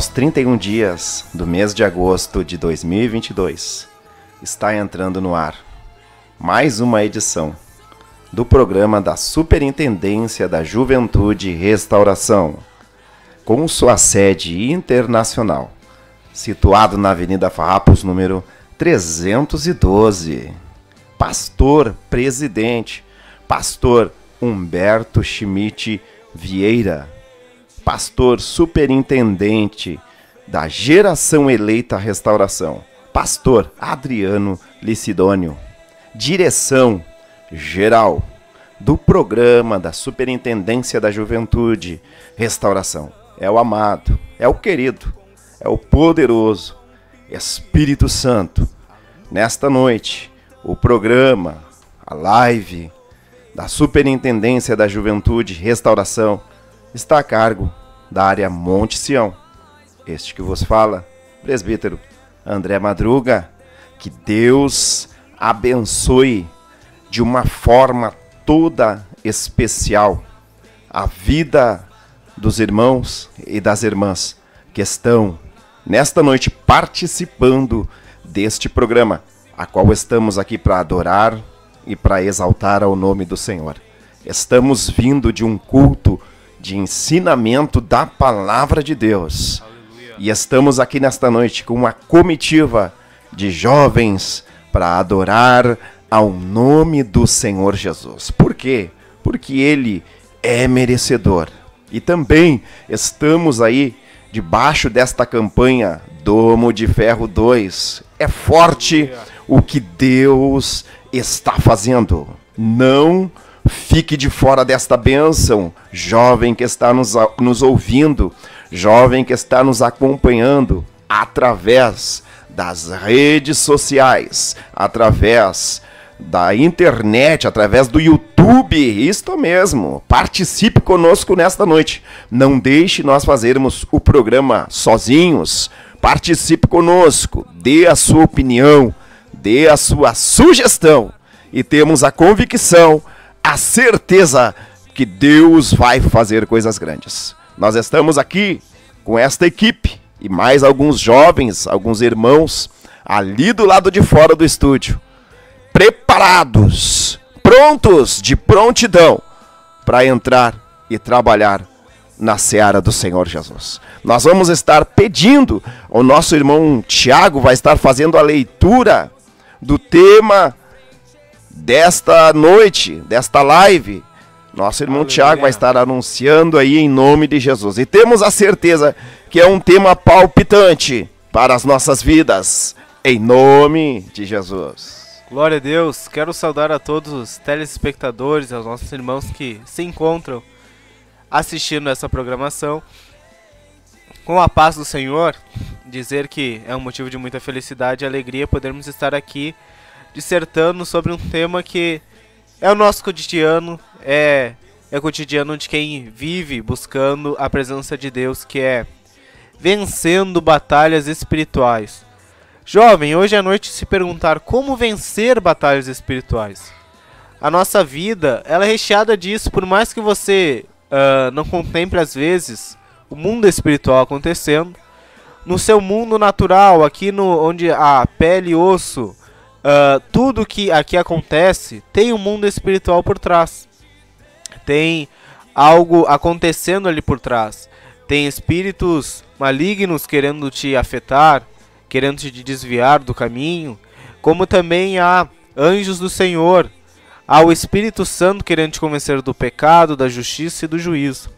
Aos 31 dias do mês de agosto de 2022, está entrando no ar mais uma edição do programa da Superintendência da Juventude e Restauração, com sua sede internacional, situado na Avenida Farrapos, número 312. Pastor presidente, pastor Humberto Schmidt Vieira pastor superintendente da geração eleita restauração, pastor Adriano Licidônio. Direção geral do programa da Superintendência da Juventude Restauração. É o amado, é o querido, é o poderoso Espírito Santo. Nesta noite, o programa, a live da Superintendência da Juventude Restauração está a cargo da área Monte Sião. Este que vos fala, presbítero André Madruga. Que Deus abençoe de uma forma toda especial a vida dos irmãos e das irmãs que estão nesta noite participando deste programa, a qual estamos aqui para adorar e para exaltar ao nome do Senhor. Estamos vindo de um culto de ensinamento da palavra de Deus. E estamos aqui nesta noite com uma comitiva de jovens para adorar ao nome do Senhor Jesus. Por quê? Porque ele é merecedor. E também estamos aí debaixo desta campanha Domo de Ferro 2. É forte o que Deus está fazendo. Não Fique de fora desta bênção, jovem que está nos, nos ouvindo, jovem que está nos acompanhando através das redes sociais, através da internet, através do YouTube, isto mesmo. Participe conosco nesta noite. Não deixe nós fazermos o programa sozinhos. Participe conosco, dê a sua opinião, dê a sua sugestão. E temos a convicção a certeza que Deus vai fazer coisas grandes. Nós estamos aqui com esta equipe e mais alguns jovens, alguns irmãos ali do lado de fora do estúdio, preparados, prontos, de prontidão para entrar e trabalhar na seara do Senhor Jesus. Nós vamos estar pedindo, o nosso irmão Tiago vai estar fazendo a leitura do tema desta noite, desta live. Nosso irmão Aleluia. Tiago vai estar anunciando aí em nome de Jesus. E temos a certeza que é um tema palpitante para as nossas vidas, em nome de Jesus. Glória a Deus. Quero saudar a todos os telespectadores, aos nossos irmãos que se encontram assistindo essa programação. Com a paz do Senhor, dizer que é um motivo de muita felicidade e alegria podermos estar aqui dissertando sobre um tema que é o nosso cotidiano, é, é o cotidiano de quem vive buscando a presença de Deus, que é vencendo batalhas espirituais. Jovem, hoje à noite se perguntar como vencer batalhas espirituais. A nossa vida, ela é recheada disso, por mais que você uh, não contemple às vezes o mundo espiritual acontecendo, no seu mundo natural, aqui no onde a pele e osso Uh, tudo que aqui acontece tem um mundo espiritual por trás. Tem algo acontecendo ali por trás. Tem espíritos malignos querendo te afetar, querendo te desviar do caminho, como também há anjos do Senhor, há o Espírito Santo querendo te convencer do pecado, da justiça e do juízo.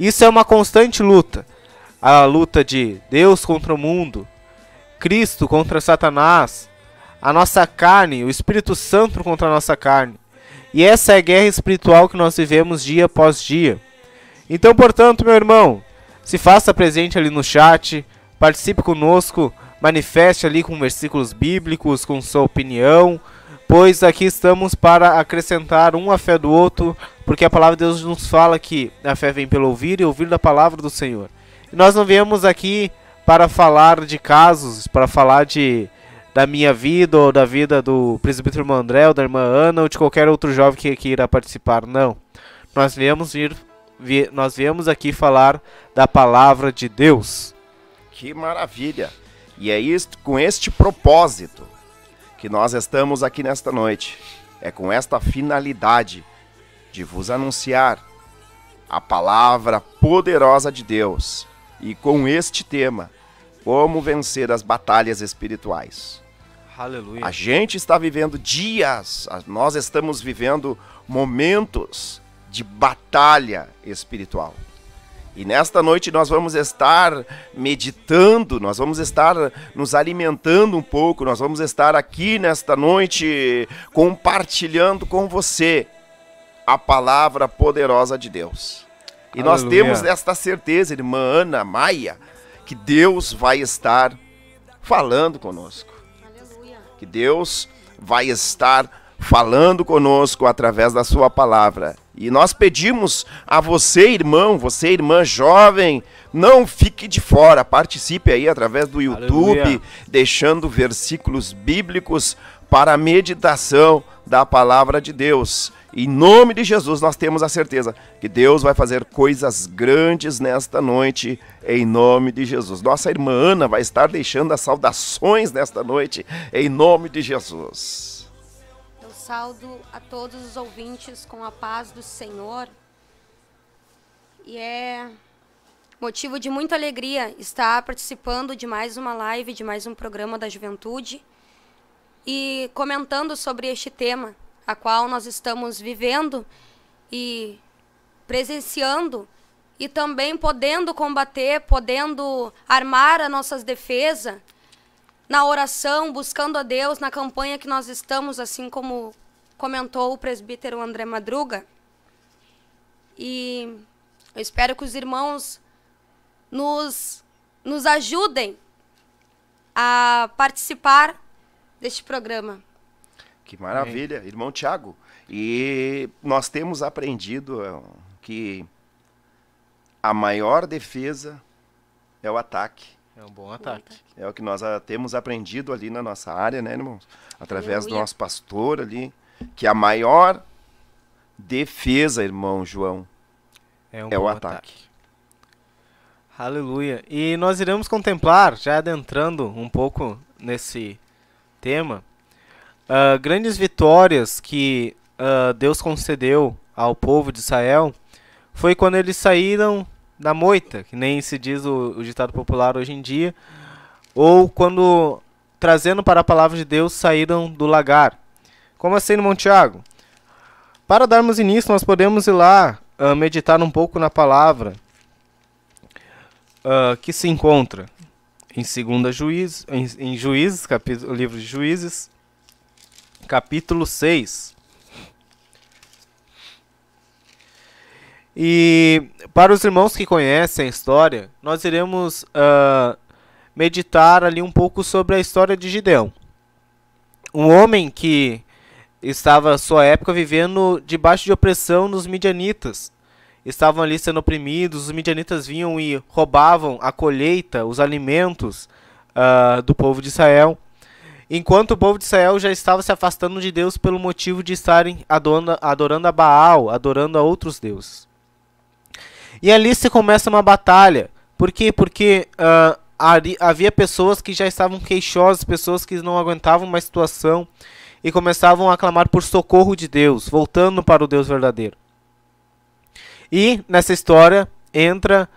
Isso é uma constante luta. A luta de Deus contra o mundo, Cristo contra Satanás, a nossa carne, o Espírito Santo contra a nossa carne. E essa é a guerra espiritual que nós vivemos dia após dia. Então, portanto, meu irmão, se faça presente ali no chat, participe conosco, manifeste ali com versículos bíblicos, com sua opinião, pois aqui estamos para acrescentar um fé do outro, porque a palavra de Deus nos fala que a fé vem pelo ouvir e ouvir da palavra do Senhor. E nós não viemos aqui para falar de casos, para falar de da minha vida ou da vida do presbítero André ou da irmã Ana ou de qualquer outro jovem que, que irá participar, não. Nós viemos, vir, vi, nós viemos aqui falar da palavra de Deus. Que maravilha! E é isto, com este propósito que nós estamos aqui nesta noite. É com esta finalidade de vos anunciar a palavra poderosa de Deus e com este tema, como vencer as batalhas espirituais. Aleluia. A gente está vivendo dias, nós estamos vivendo momentos de batalha espiritual. E nesta noite nós vamos estar meditando, nós vamos estar nos alimentando um pouco, nós vamos estar aqui nesta noite compartilhando com você a palavra poderosa de Deus. E Aleluia. nós temos esta certeza, irmã Ana Maia, que Deus vai estar falando conosco que Deus vai estar falando conosco através da Sua palavra. E nós pedimos a você, irmão, você, irmã jovem, não fique de fora, participe aí através do YouTube, Aleluia. deixando versículos bíblicos para a meditação da palavra de Deus. Em nome de Jesus, nós temos a certeza que Deus vai fazer coisas grandes nesta noite, em nome de Jesus. Nossa irmã Ana vai estar deixando as saudações nesta noite, em nome de Jesus. Eu saldo a todos os ouvintes com a paz do Senhor. E é motivo de muita alegria estar participando de mais uma live, de mais um programa da juventude e comentando sobre este tema a qual nós estamos vivendo e presenciando e também podendo combater, podendo armar as nossas defesas na oração, buscando a Deus na campanha que nós estamos, assim como comentou o presbítero André Madruga. E eu espero que os irmãos nos, nos ajudem a participar deste programa. Que maravilha, Amém. irmão Tiago. E nós temos aprendido é, que a maior defesa é o ataque. É um bom ataque. É o que nós ah, temos aprendido ali na nossa área, né, irmãos? Através do nosso pastor ali, que a maior defesa, irmão João, é, um é o ataque. ataque. Aleluia. E nós iremos contemplar, já adentrando um pouco nesse tema, Uh, grandes vitórias que uh, Deus concedeu ao povo de Israel foi quando eles saíram da moita, que nem se diz o, o ditado popular hoje em dia, ou quando, trazendo para a palavra de Deus, saíram do lagar. Como assim no Montiago? Para darmos início, nós podemos ir lá uh, meditar um pouco na palavra uh, que se encontra em segunda Juízes em, em Juízes, capítulo, livro de Juízes, capítulo 6. E para os irmãos que conhecem a história, nós iremos uh, meditar ali um pouco sobre a história de Gideão. Um homem que estava, à sua época, vivendo debaixo de opressão dos midianitas. Estavam ali sendo oprimidos, os midianitas vinham e roubavam a colheita, os alimentos uh, do povo de Israel. Enquanto o povo de Israel já estava se afastando de Deus pelo motivo de estarem adorando, adorando a Baal, adorando a outros deuses. E ali se começa uma batalha. Por quê? Porque uh, havia pessoas que já estavam queixosas, pessoas que não aguentavam mais situação e começavam a clamar por socorro de Deus, voltando para o Deus verdadeiro. E nessa história entra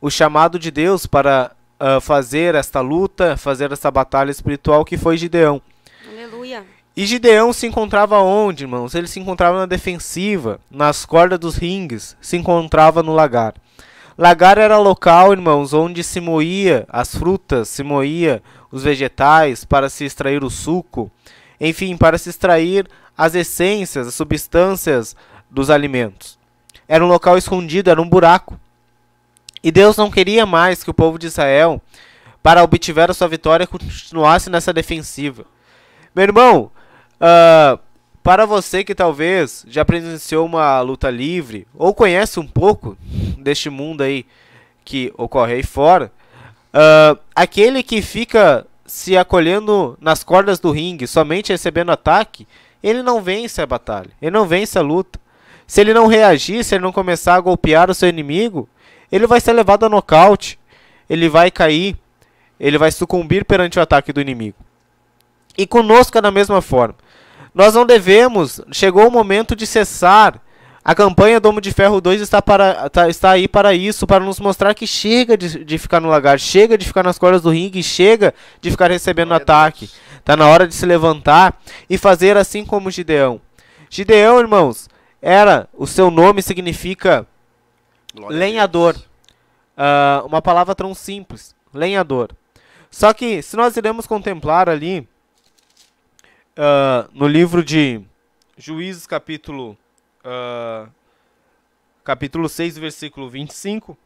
o chamado de Deus para uh, fazer esta luta, fazer esta batalha espiritual que foi Gideão. Aleluia. E Gideão se encontrava onde, irmãos? Ele se encontrava na defensiva, nas cordas dos ringues, se encontrava no lagar. Lagar era local, irmãos, onde se moía as frutas, se moía os vegetais para se extrair o suco, enfim, para se extrair as essências, as substâncias dos alimentos. Era um local escondido, era um buraco. E Deus não queria mais que o povo de Israel, para obtiver a sua vitória, continuasse nessa defensiva. Meu irmão, uh, para você que talvez já presenciou uma luta livre ou conhece um pouco deste mundo aí que ocorre aí fora, uh, aquele que fica se acolhendo nas cordas do ringue, somente recebendo ataque, ele não vence a batalha, ele não vence a luta. Se ele não reagir, se ele não começar a golpear o seu inimigo, ele vai ser levado a nocaute, ele vai cair, ele vai sucumbir perante o ataque do inimigo. E conosco é da mesma forma. Nós não devemos, chegou o momento de cessar. A campanha Domo de Ferro 2 está, para, tá, está aí para isso, para nos mostrar que chega de, de ficar no lagar, chega de ficar nas cordas do ringue, chega de ficar recebendo ataque. Está na hora de se levantar e fazer assim como Gideão. Gideão, irmãos, era, o seu nome significa Glória lenhador. Uh, uma palavra tão simples, lenhador. Só que, se nós iremos contemplar ali, uh, no livro de Juízes, capítulo, uh, capítulo 6, versículo 25,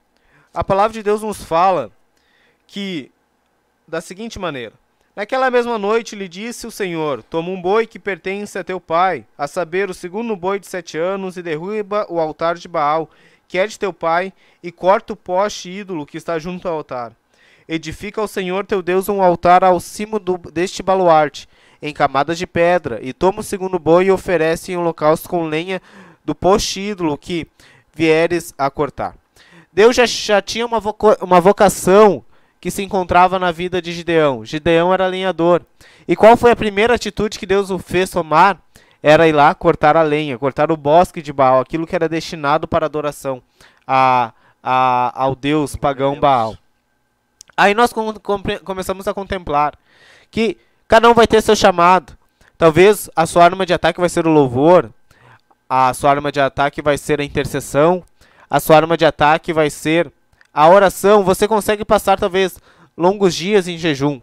a palavra de Deus nos fala que, da seguinte maneira, Naquela mesma noite lhe disse o Senhor: Toma um boi que pertence a teu pai, a saber, o segundo boi de sete anos, e derruba o altar de Baal, que teu pai, e corta o poste ídolo que está junto ao altar. Edifica ao Senhor teu Deus um altar ao cimo do, deste baluarte, em camadas de pedra, e toma o segundo boi e oferece em holocausto com lenha do poste ídolo que vieres a cortar. Deus já, já tinha uma, voca, uma vocação que se encontrava na vida de Gideão. Gideão era lenhador. E qual foi a primeira atitude que Deus o fez tomar? era ir lá cortar a lenha, cortar o bosque de Baal, aquilo que era destinado para adoração a, a, ao deus pagão Baal. Aí nós com, com, começamos a contemplar que cada um vai ter seu chamado. Talvez a sua arma de ataque vai ser o louvor, a sua arma de ataque vai ser a intercessão, a sua arma de ataque vai ser a oração. Você consegue passar talvez longos dias em jejum.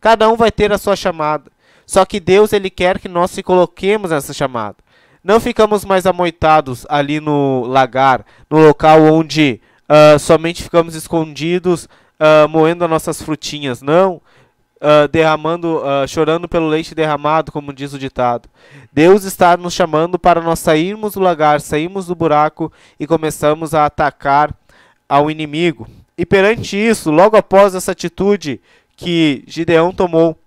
Cada um vai ter a sua chamada. Só que Deus ele quer que nós se coloquemos nessa chamada. Não ficamos mais amoitados ali no lagar, no local onde uh, somente ficamos escondidos, uh, moendo as nossas frutinhas. Não. Uh, derramando, uh, chorando pelo leite derramado, como diz o ditado. Deus está nos chamando para nós sairmos do lagar, sairmos do buraco e começamos a atacar ao inimigo. E perante isso, logo após essa atitude que Gideão tomou,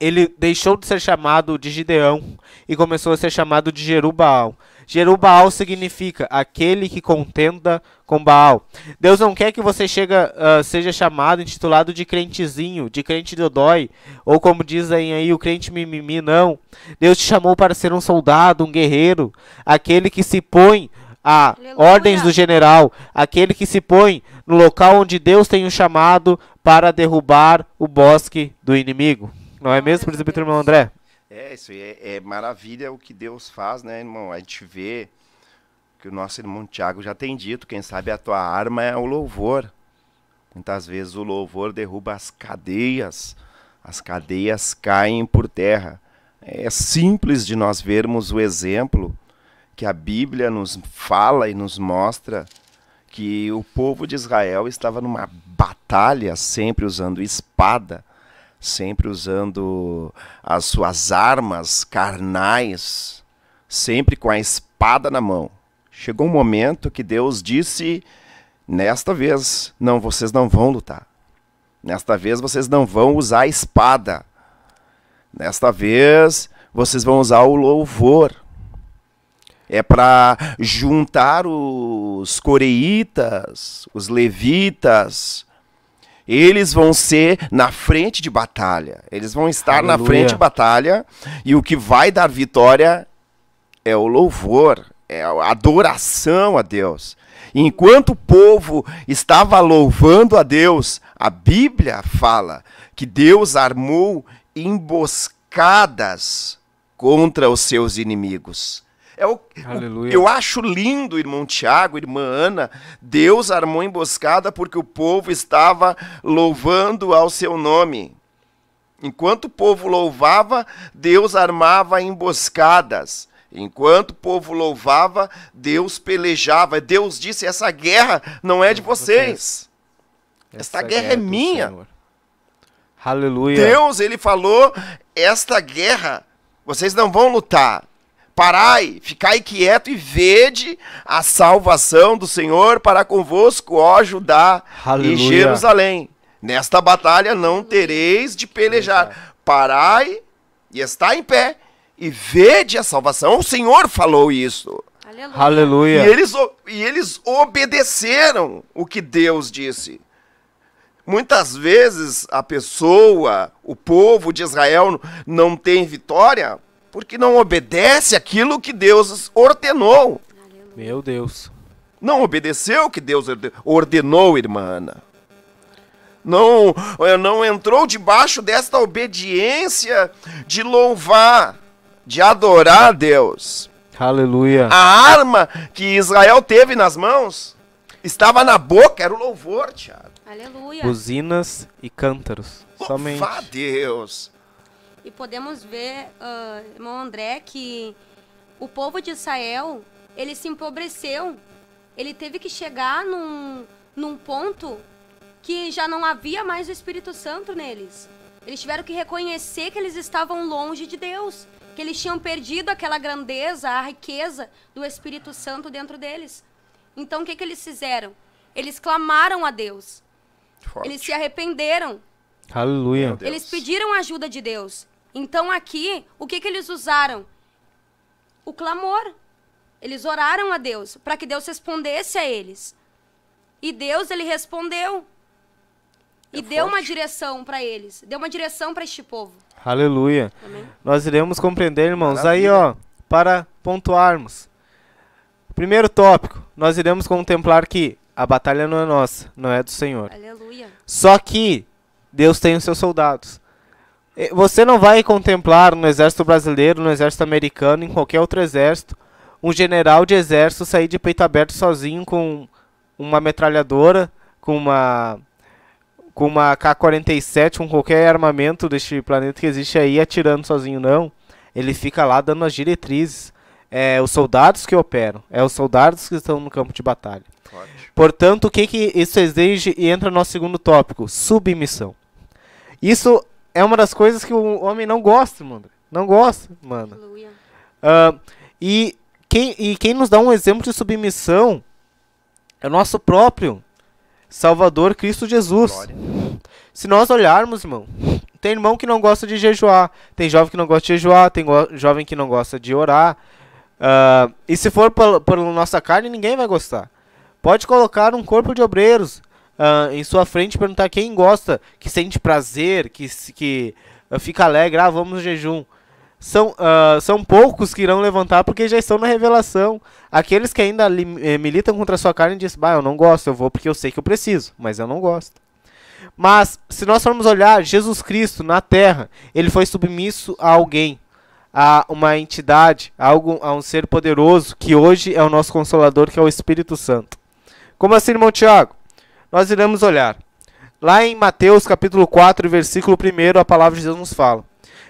ele deixou de ser chamado de Gideão e começou a ser chamado de Jerubal. Jerubal significa aquele que contenda com Baal. Deus não quer que você chega, uh, seja chamado, intitulado de crentezinho, de crente dodói, ou como dizem aí, o crente mimimi, não. Deus te chamou para ser um soldado, um guerreiro, aquele que se põe a ordens do general, aquele que se põe no local onde Deus tem o um chamado para derrubar o bosque do inimigo. Não é mesmo, presbítero irmão André? É, isso é, é maravilha o que Deus faz, né, irmão? A gente vê que o nosso irmão Tiago já tem dito, quem sabe a tua arma é o louvor. Muitas vezes o louvor derruba as cadeias, as cadeias caem por terra. É simples de nós vermos o exemplo que a Bíblia nos fala e nos mostra que o povo de Israel estava numa batalha, sempre usando espada, sempre usando as suas armas carnais, sempre com a espada na mão. Chegou um momento que Deus disse: nesta vez, não, vocês não vão lutar. Nesta vez, vocês não vão usar a espada. Nesta vez, vocês vão usar o louvor. É para juntar os coreitas, os levitas, eles vão ser na frente de batalha. Eles vão estar Aleluia. na frente de batalha e o que vai dar vitória é o louvor, é a adoração a Deus. Enquanto o povo estava louvando a Deus, a Bíblia fala que Deus armou emboscadas contra os seus inimigos. É o, Aleluia. eu acho lindo, irmão Tiago, irmã Ana, Deus armou emboscada porque o povo estava louvando ao seu nome. Enquanto o povo louvava, Deus armava emboscadas. Enquanto o povo louvava, Deus pelejava. Deus disse: Essa guerra não é de vocês. Esta, Essa guerra, é, é minha. Aleluia. Deus, ele falou: Esta guerra vocês não vão lutar. Parai, ficai quieto e vede a salvação do Senhor para convosco, ó Judá Aleluia. e Jerusalém. Nesta batalha não tereis de pelejar. Parai e está em pé e vede a salvação. O Senhor falou isso. Aleluia. E eles, e eles obedeceram o que Deus disse. Muitas vezes a pessoa, o povo de Israel não tem vitória porque não obedece aquilo que Deus ordenou. Meu Deus. Não obedeceu o que Deus ordenou, irmã Ana. Não, eh, não entrou debaixo desta obediência de louvar, de adorar a Deus. Aleluia. A arma que Israel teve nas mãos estava na boca, era o louvor, Tiago. Aleluia. Buzinas e cântaros. Louvar somente. Deus e podemos ver, uh, irmão André, que o povo de Israel, ele se empobreceu. Ele teve que chegar num, num ponto que já não havia mais o Espírito Santo neles. Eles tiveram que reconhecer que eles estavam longe de Deus, que eles tinham perdido aquela grandeza, a riqueza do Espírito Santo dentro deles. Então o que, que eles fizeram? Eles clamaram a Deus. Forte. Eles se arrependeram. Aleluia. Eles pediram a ajuda de Deus. Então aqui, o que, que eles usaram? O clamor. Eles oraram a Deus para que Deus respondesse a eles. E Deus, ele respondeu. e é deu uma direção para eles. Deu uma direção para este povo. Aleluia. Amém? Nós iremos compreender, irmãos. Maravilha. Aí, ó, para pontuarmos. Primeiro tópico, nós iremos contemplar que a batalha não é nossa, não é do Senhor. Aleluia. Só que Deus tem os seus soldados. Eh, você não vai contemplar no exército brasileiro, no exército americano, em qualquer outro exército, um general de exército sair de peito aberto sozinho com uma metralhadora, com uma com uma K-47, com qualquer armamento deste planeta que existe aí, atirando sozinho, não. Ele fica lá dando as diretrizes. É os soldados que operam, é os soldados que estão no campo de batalha. Portanto, o que, que isso exige? E entra no nosso segundo tópico: submissão. Isso é uma das coisas que o homem não gosta, mano. Não gosta, mano. Uh, e, quem, e quem nos dá um exemplo de submissão é o nosso próprio Salvador Cristo Jesus. Glória. Se nós olharmos, irmão, tem irmão que não gosta de jejuar, tem jovem que não gosta de jejuar, tem jovem que não gosta de orar. Uh, e se for pela nossa carne, ninguém vai gostar. Pode colocar um corpo de obreiros uh, em sua frente perguntar quem gosta, que sente prazer, que, que ah, fica alegre, ah, vamos no jejum. São, uh, são poucos que irão levantar porque já estão na revelação. Aqueles que ainda eh, militam contra a sua carne dizem, bah, eu não gosto, eu vou porque eu sei que eu preciso, mas eu não gosto. Mas, se nós formos olhar, Jesus Cristo na terra, ele foi submisso a alguém, a uma entidade, a, algum, a um ser poderoso, que hoje é o nosso consolador, que é o Espírito Santo. Como assim, irmão Tiago? nós iremos olhar. Lá em Mateus capítulo 4, versículo 1, a palavra de Deus nos fala.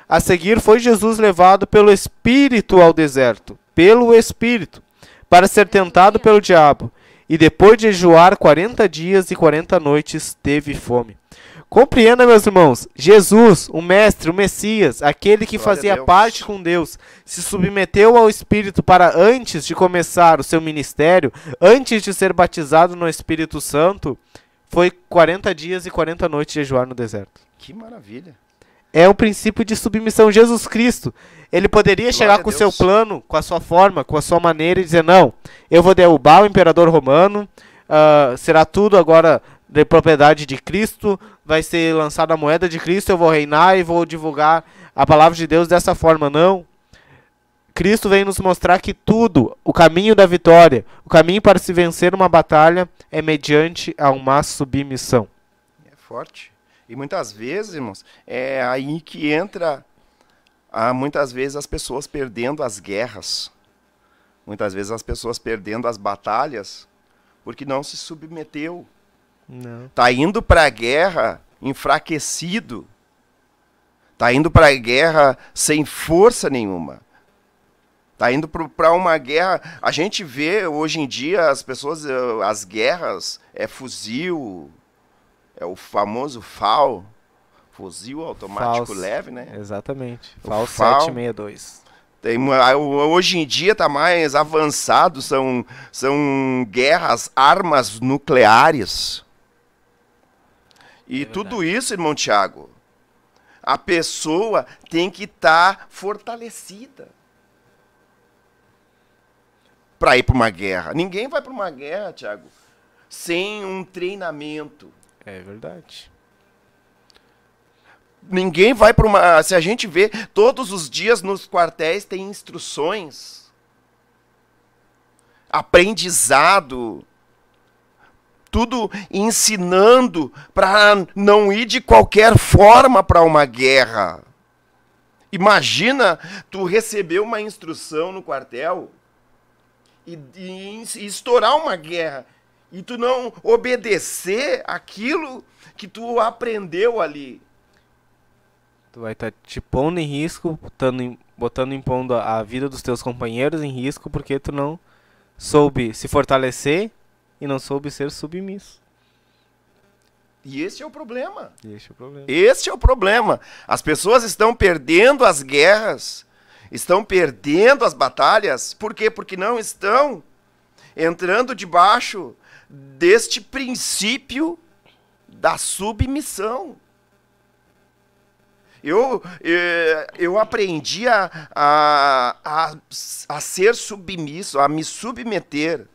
A seguir foi Jesus levado pelo Espírito ao deserto, pelo Espírito, para ser tentado pelo diabo. E depois de jejuar 40 dias e 40 noites, teve fome. Compreenda, meus irmãos, Jesus, o Mestre, o Messias, aquele que Glória fazia parte com Deus, se submeteu ao Espírito para, antes de começar o seu ministério, antes de ser batizado no Espírito Santo, foi 40 dias e 40 noites de jejuar no deserto. Que maravilha! É um princípio de submissão. Jesus Cristo, ele poderia Glória chegar com o seu plano, com a sua forma, com a sua maneira e dizer: Não, eu vou derrubar o imperador romano, Uh, será tudo agora de propriedade de Cristo, vai ser lançada a moeda de Cristo, eu vou reinar e vou divulgar a palavra de Deus dessa forma, não. Cristo vem nos mostrar que tudo, o caminho da vitória, o caminho para se vencer uma batalha é mediante a uma submissão. É forte. E muitas vezes, irmãos, é aí que entra há ah, muitas vezes as pessoas perdendo as guerras. Muitas vezes as pessoas perdendo as batalhas porque não se submeteu Está Tá indo para a guerra enfraquecido. Tá indo para a guerra sem força nenhuma. Tá indo para uma guerra. A gente vê hoje em dia as pessoas, eh, as guerras, é fuzil, é o famoso FAL, fuzil automático Falso. leve, né? Exatamente. FAL, FAL 762. Tem, hoje em dia tá mais avançado, são, são guerras, armas nucleares. E é tudo isso, irmão Tiago, a pessoa tem que estar tá fortalecida para ir para uma guerra. Ninguém vai para uma guerra, Tiago, sem um treinamento. É verdade. Ninguém vai para uma. Se a gente vê, todos os dias nos quartéis tem instruções, aprendizado tudo ensinando para não ir de qualquer forma para uma guerra. Imagina tu receber uma instrução no quartel e, e, e, estourar uma guerra e tu não obedecer aquilo que tu aprendeu ali. Tu vai estar tá te pondo em risco, botando, em, botando impondo a vida dos teus companheiros em risco porque tu não soube se fortalecer e não soube ser submisso. E esse é o problema. esse é o problema. é o problema. As pessoas estão perdendo as guerras, estão perdendo as batalhas. Por quê? Porque não estão entrando debaixo deste princípio da submissão. Eu, eh, eu aprendi a, a, a, a ser submisso, a me submeter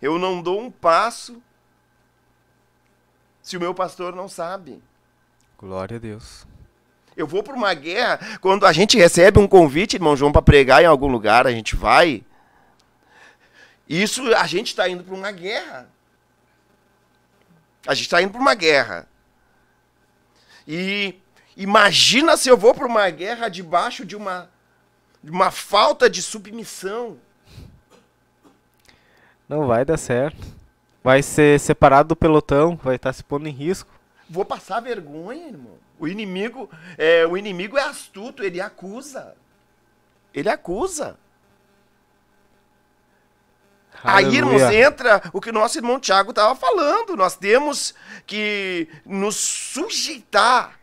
eu não dou um passo se o meu pastor não sabe. Glória a Deus. Eu vou para uma guerra. Quando a gente recebe um convite, irmão João, para pregar em algum lugar, a gente vai. Isso, a gente está indo para uma guerra. A gente está indo para uma guerra. E imagina se eu vou para uma guerra debaixo de uma, de uma falta de submissão. Não vai dar certo. Vai ser separado do pelotão, vai estar tá se pondo em risco. Vou passar vergonha, irmão. O inimigo é, o inimigo é astuto, ele acusa. Ele acusa. Aí, irmãos, entra o que nosso irmão Tiago estava falando. Nós temos que nos sujeitar,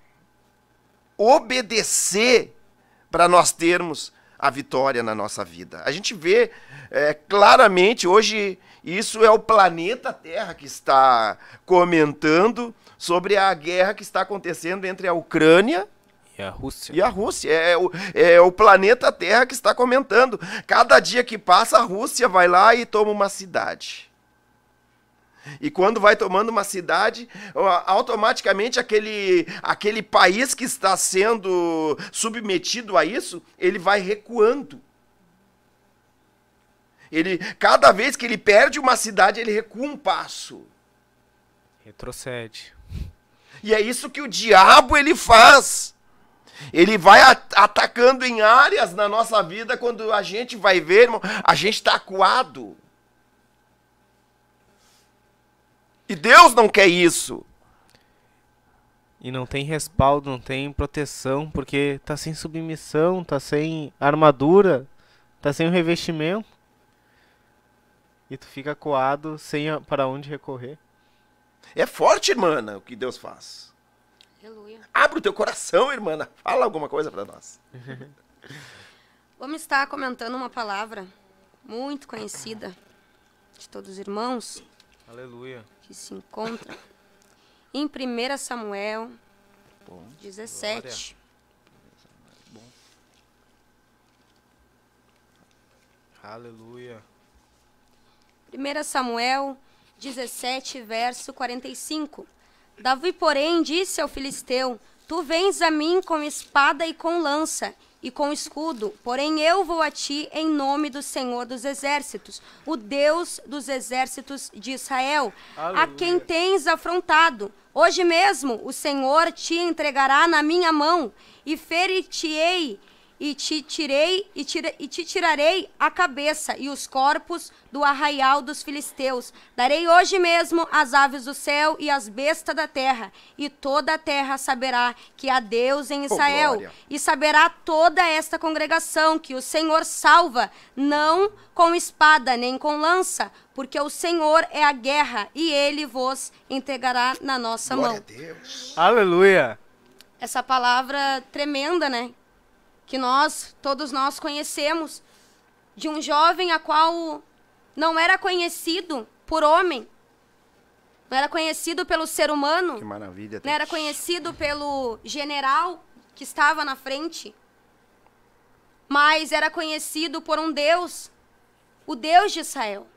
obedecer, para nós termos a vitória na nossa vida. A gente vê é, claramente hoje isso é o planeta Terra que está comentando sobre a guerra que está acontecendo entre a Ucrânia e a Rússia. E a Rússia. É o, é o planeta Terra que está comentando. Cada dia que passa, a Rússia vai lá e toma uma cidade. E quando vai tomando uma cidade, automaticamente aquele, aquele país que está sendo submetido a isso, ele vai recuando. Ele, cada vez que ele perde uma cidade, ele recua um passo. Retrocede. E é isso que o diabo ele faz. Ele vai at atacando em áreas na nossa vida quando a gente vai ver, irmão, a gente está acuado. E Deus não quer isso. E não tem respaldo, não tem proteção, porque tá sem submissão, tá sem armadura, tá sem revestimento e tu fica coado sem para onde recorrer. É forte, irmã, o que Deus faz. Aleluia. Abre o teu coração, irmã. Fala alguma coisa para nós. Vamos estar comentando uma palavra muito conhecida de todos os irmãos. Aleluia. Que se encontra em 1 Samuel Bom, 17. Glória. Aleluia. 1 Samuel 17, verso 45. Davi, porém, disse ao filisteu: Tu vens a mim com espada e com lança e com escudo, porém eu vou a ti em nome do Senhor dos exércitos, o Deus dos exércitos de Israel, Aleluia. a quem tens afrontado. Hoje mesmo o Senhor te entregará na minha mão e ferir-te-ei e te tirei e, tira, e te tirarei a cabeça e os corpos do arraial dos filisteus. Darei hoje mesmo as aves do céu e as bestas da terra, e toda a terra saberá que há Deus em oh, Israel, oh, e saberá toda esta congregação que o Senhor salva, não com espada nem com lança, porque o Senhor é a guerra e ele vos entregará na nossa Glória mão. Aleluia. Essa palavra tremenda, né? que nós, todos nós conhecemos, de um jovem a qual não era conhecido por homem, não era conhecido pelo ser humano, que maravilha, não era conhecido pelo general que estava na frente, mas era conhecido por um Deus, o Deus de Israel.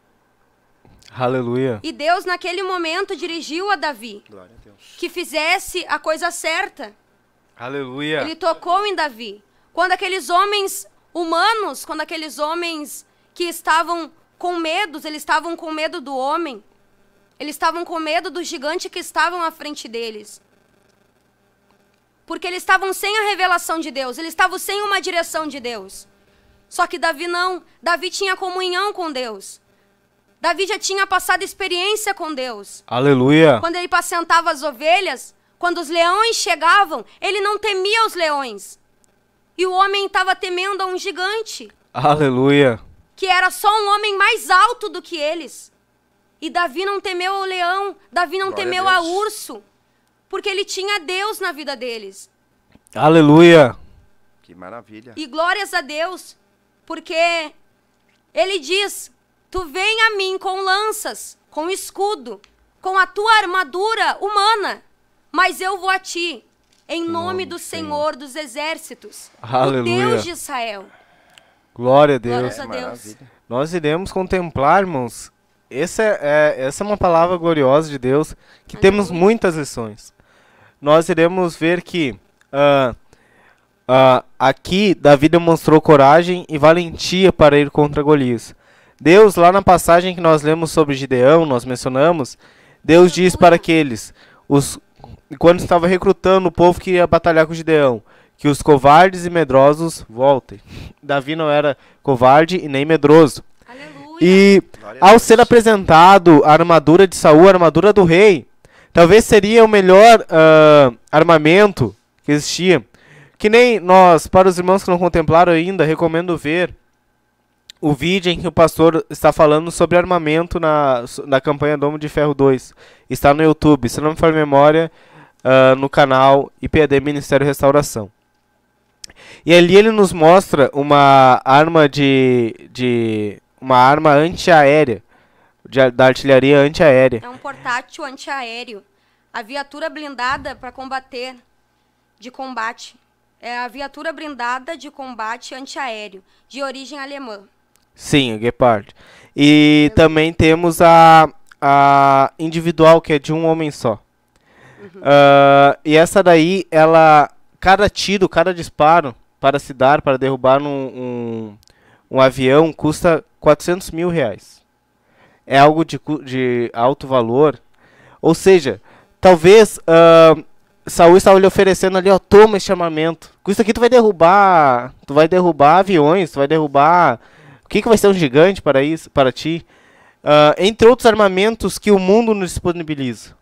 Aleluia. E Deus, naquele momento, dirigiu a Davi a que fizesse a coisa certa. Aleluia. Ele tocou em Davi. Quando aqueles homens humanos, quando aqueles homens que estavam com medos, eles estavam com medo do homem, eles estavam com medo do gigante que estavam à frente deles. Porque eles estavam sem a revelação de Deus, eles estavam sem uma direção de Deus. Só que Davi não, Davi tinha comunhão com Deus. Davi já tinha passado experiência com Deus. Aleluia. Quando ele pacientava as ovelhas, quando os leões chegavam, ele não temia os leões. E o homem estava temendo a um gigante. Aleluia. Que era só um homem mais alto do que eles. E Davi não temeu ao leão, Davi não Glória temeu a, a urso, porque ele tinha Deus na vida deles. Aleluia. Que maravilha. E glórias a Deus, porque ele diz: Tu vem a mim com lanças, com escudo, com a tua armadura humana, mas eu vou a ti em nome do Senhor dos Exércitos, Aleluia. o Deus de Israel. Glória a Deus. a Deus. Nós iremos contemplar, irmãos, essa é, é, essa é uma palavra gloriosa de Deus, que Aleluia. temos muitas lições. Nós iremos ver que uh, uh, aqui Davi demonstrou coragem e valentia para ir contra Golias. Deus, lá na passagem que nós lemos sobre Gideão, nós mencionamos, Deus diz para aqueles, os, quando estava recrutando o povo que ia batalhar com Gideão, que os covardes e medrosos voltem. Davi não era covarde e nem medroso. Aleluia. E ao ser apresentado a armadura de Saul, a armadura do rei, talvez seria o melhor uh, armamento que existia. Que nem nós, para os irmãos que não contemplaram ainda, recomendo ver o vídeo em que o pastor está falando sobre armamento na, na campanha Domo de Ferro 2. Está no YouTube. Se não me for memória, uh, no canal IPD Ministério Restauração. E ali ele nos mostra uma arma de, de uma arma antiaérea, de, da artilharia antiaérea. É um portátil antiaéreo. A viatura blindada para combater, de combate. É a viatura blindada de combate antiaéreo, de origem alemã. Sim, o Gepard. E é. também temos a, a individual, que é de um homem só. Uh, e essa daí, ela. Cada tiro, cada disparo para se dar, para derrubar um, um, um avião, custa 400 mil reais. É algo de, de alto valor. Ou seja, talvez uh, ah, Saúl estava lhe oferecendo ali, ó, toma esse chamamento. Com isso aqui tu vai derrubar. Tu vai derrubar aviões, tu vai derrubar. O que, que vai ser um gigante para isso, para ti? Uh, entre outros armamentos que o mundo nos disponibiliza.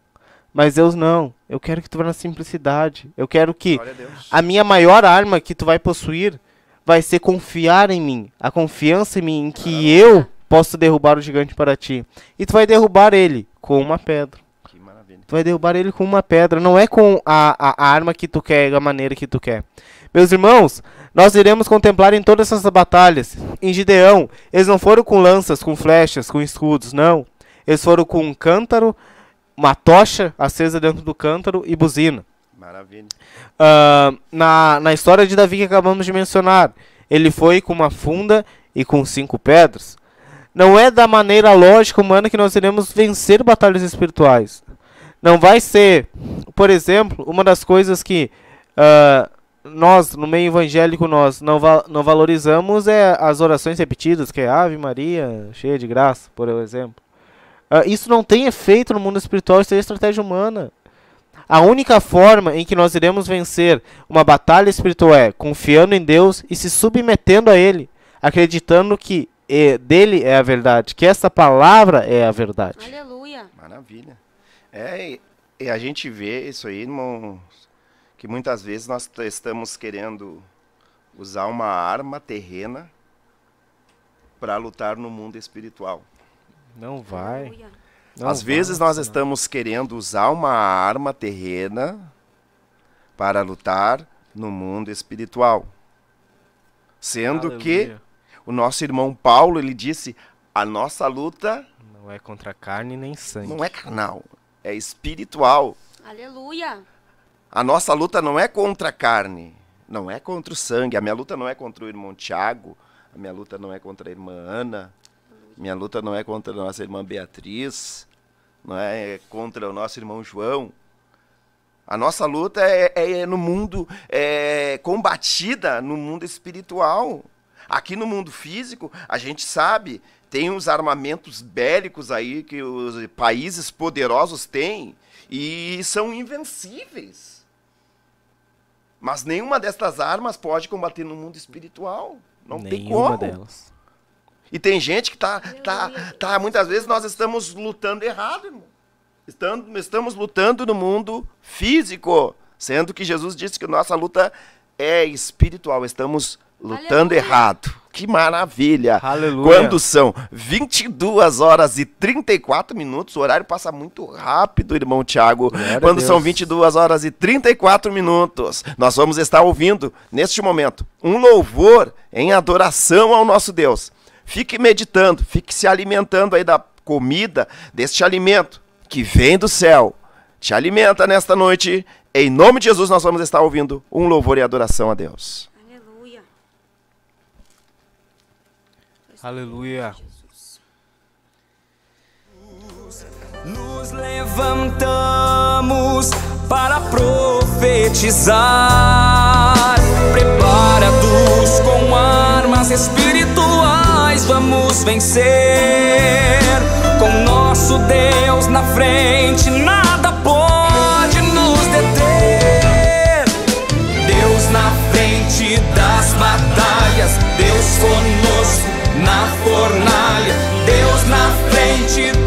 Mas Deus não. Eu quero que tu vá na simplicidade. Eu quero que a, a minha maior arma que tu vai possuir vai ser confiar em mim. A confiança em mim, em que eu posso derrubar o gigante para ti. E tu vai derrubar ele com uma pedra. Que maravilha. Tu vai derrubar ele com uma pedra. Não é com a, a, a arma que tu quer, a maneira que tu quer. Meus irmãos, nós iremos contemplar em todas essas batalhas. Em Gideão, eles não foram com lanças, com flechas, com escudos, não. Eles foram com um cântaro uma tocha acesa dentro do cântaro e buzina. Maravilha. Uh, na, na história de Davi que acabamos de mencionar, ele foi com uma funda e com cinco pedras. Não é da maneira lógica humana que nós iremos vencer batalhas espirituais. Não vai ser, por exemplo, uma das coisas que uh, nós, no meio evangélico, nós não, va não valorizamos é as orações repetidas, que é Ave Maria, cheia de graça, por exemplo. Ah, isso não tem efeito no mundo espiritual, isso é estratégia humana. A única forma em que nós iremos vencer uma batalha espiritual é confiando em Deus e se submetendo a Ele, acreditando que é dele é a verdade, que essa palavra é a verdade. Aleluia. Maravilha. É, e a gente vê isso aí, irmãos, que muitas vezes nós estamos querendo usar uma arma terrena para lutar no mundo espiritual. Não vai. Não Às vai, vezes nós não. estamos querendo usar uma arma terrena para lutar no mundo espiritual. Sendo Aleluia. que o nosso irmão Paulo, ele disse: "A nossa luta não é contra carne nem sangue. Não é carnal, é espiritual." Aleluia. A nossa luta não é contra a carne, não é contra o sangue. A minha luta não é contra o irmão Tiago, a minha luta não é contra a irmã Ana, minha luta não é contra a nossa irmã Beatriz, não é, é, contra o nosso irmão João. A nossa luta é, é, é no mundo, é combatida no mundo espiritual. Aqui no mundo físico, a gente sabe, tem os armamentos bélicos aí que os países poderosos têm e são invencíveis. Mas nenhuma dessas armas pode combater no mundo espiritual. Não nenhuma tem como. Delas. E tem gente que tá, tá, tá. Muitas vezes nós estamos lutando errado, irmão. Estamos, estamos lutando no mundo físico, sendo que Jesus disse que nossa luta é espiritual. Estamos lutando Aleluia. errado. Que maravilha! Aleluia. Quando são 22 horas e 34 minutos, o horário passa muito rápido, irmão Tiago. Quando são 22 horas e 34 minutos, nós vamos estar ouvindo, neste momento, um louvor em adoração ao nosso Deus. Fique meditando, fique se alimentando aí da comida, deste alimento que vem do céu. Te alimenta nesta noite. Em nome de Jesus, nós vamos estar ouvindo um louvor e adoração a Deus. Aleluia. Aleluia. Nos levantamos para profetizar, prepara-nos com armas espirituais nós vamos vencer. Com nosso Deus na frente, nada pode nos deter. Deus na frente das batalhas, Deus conosco na fornalha, Deus na frente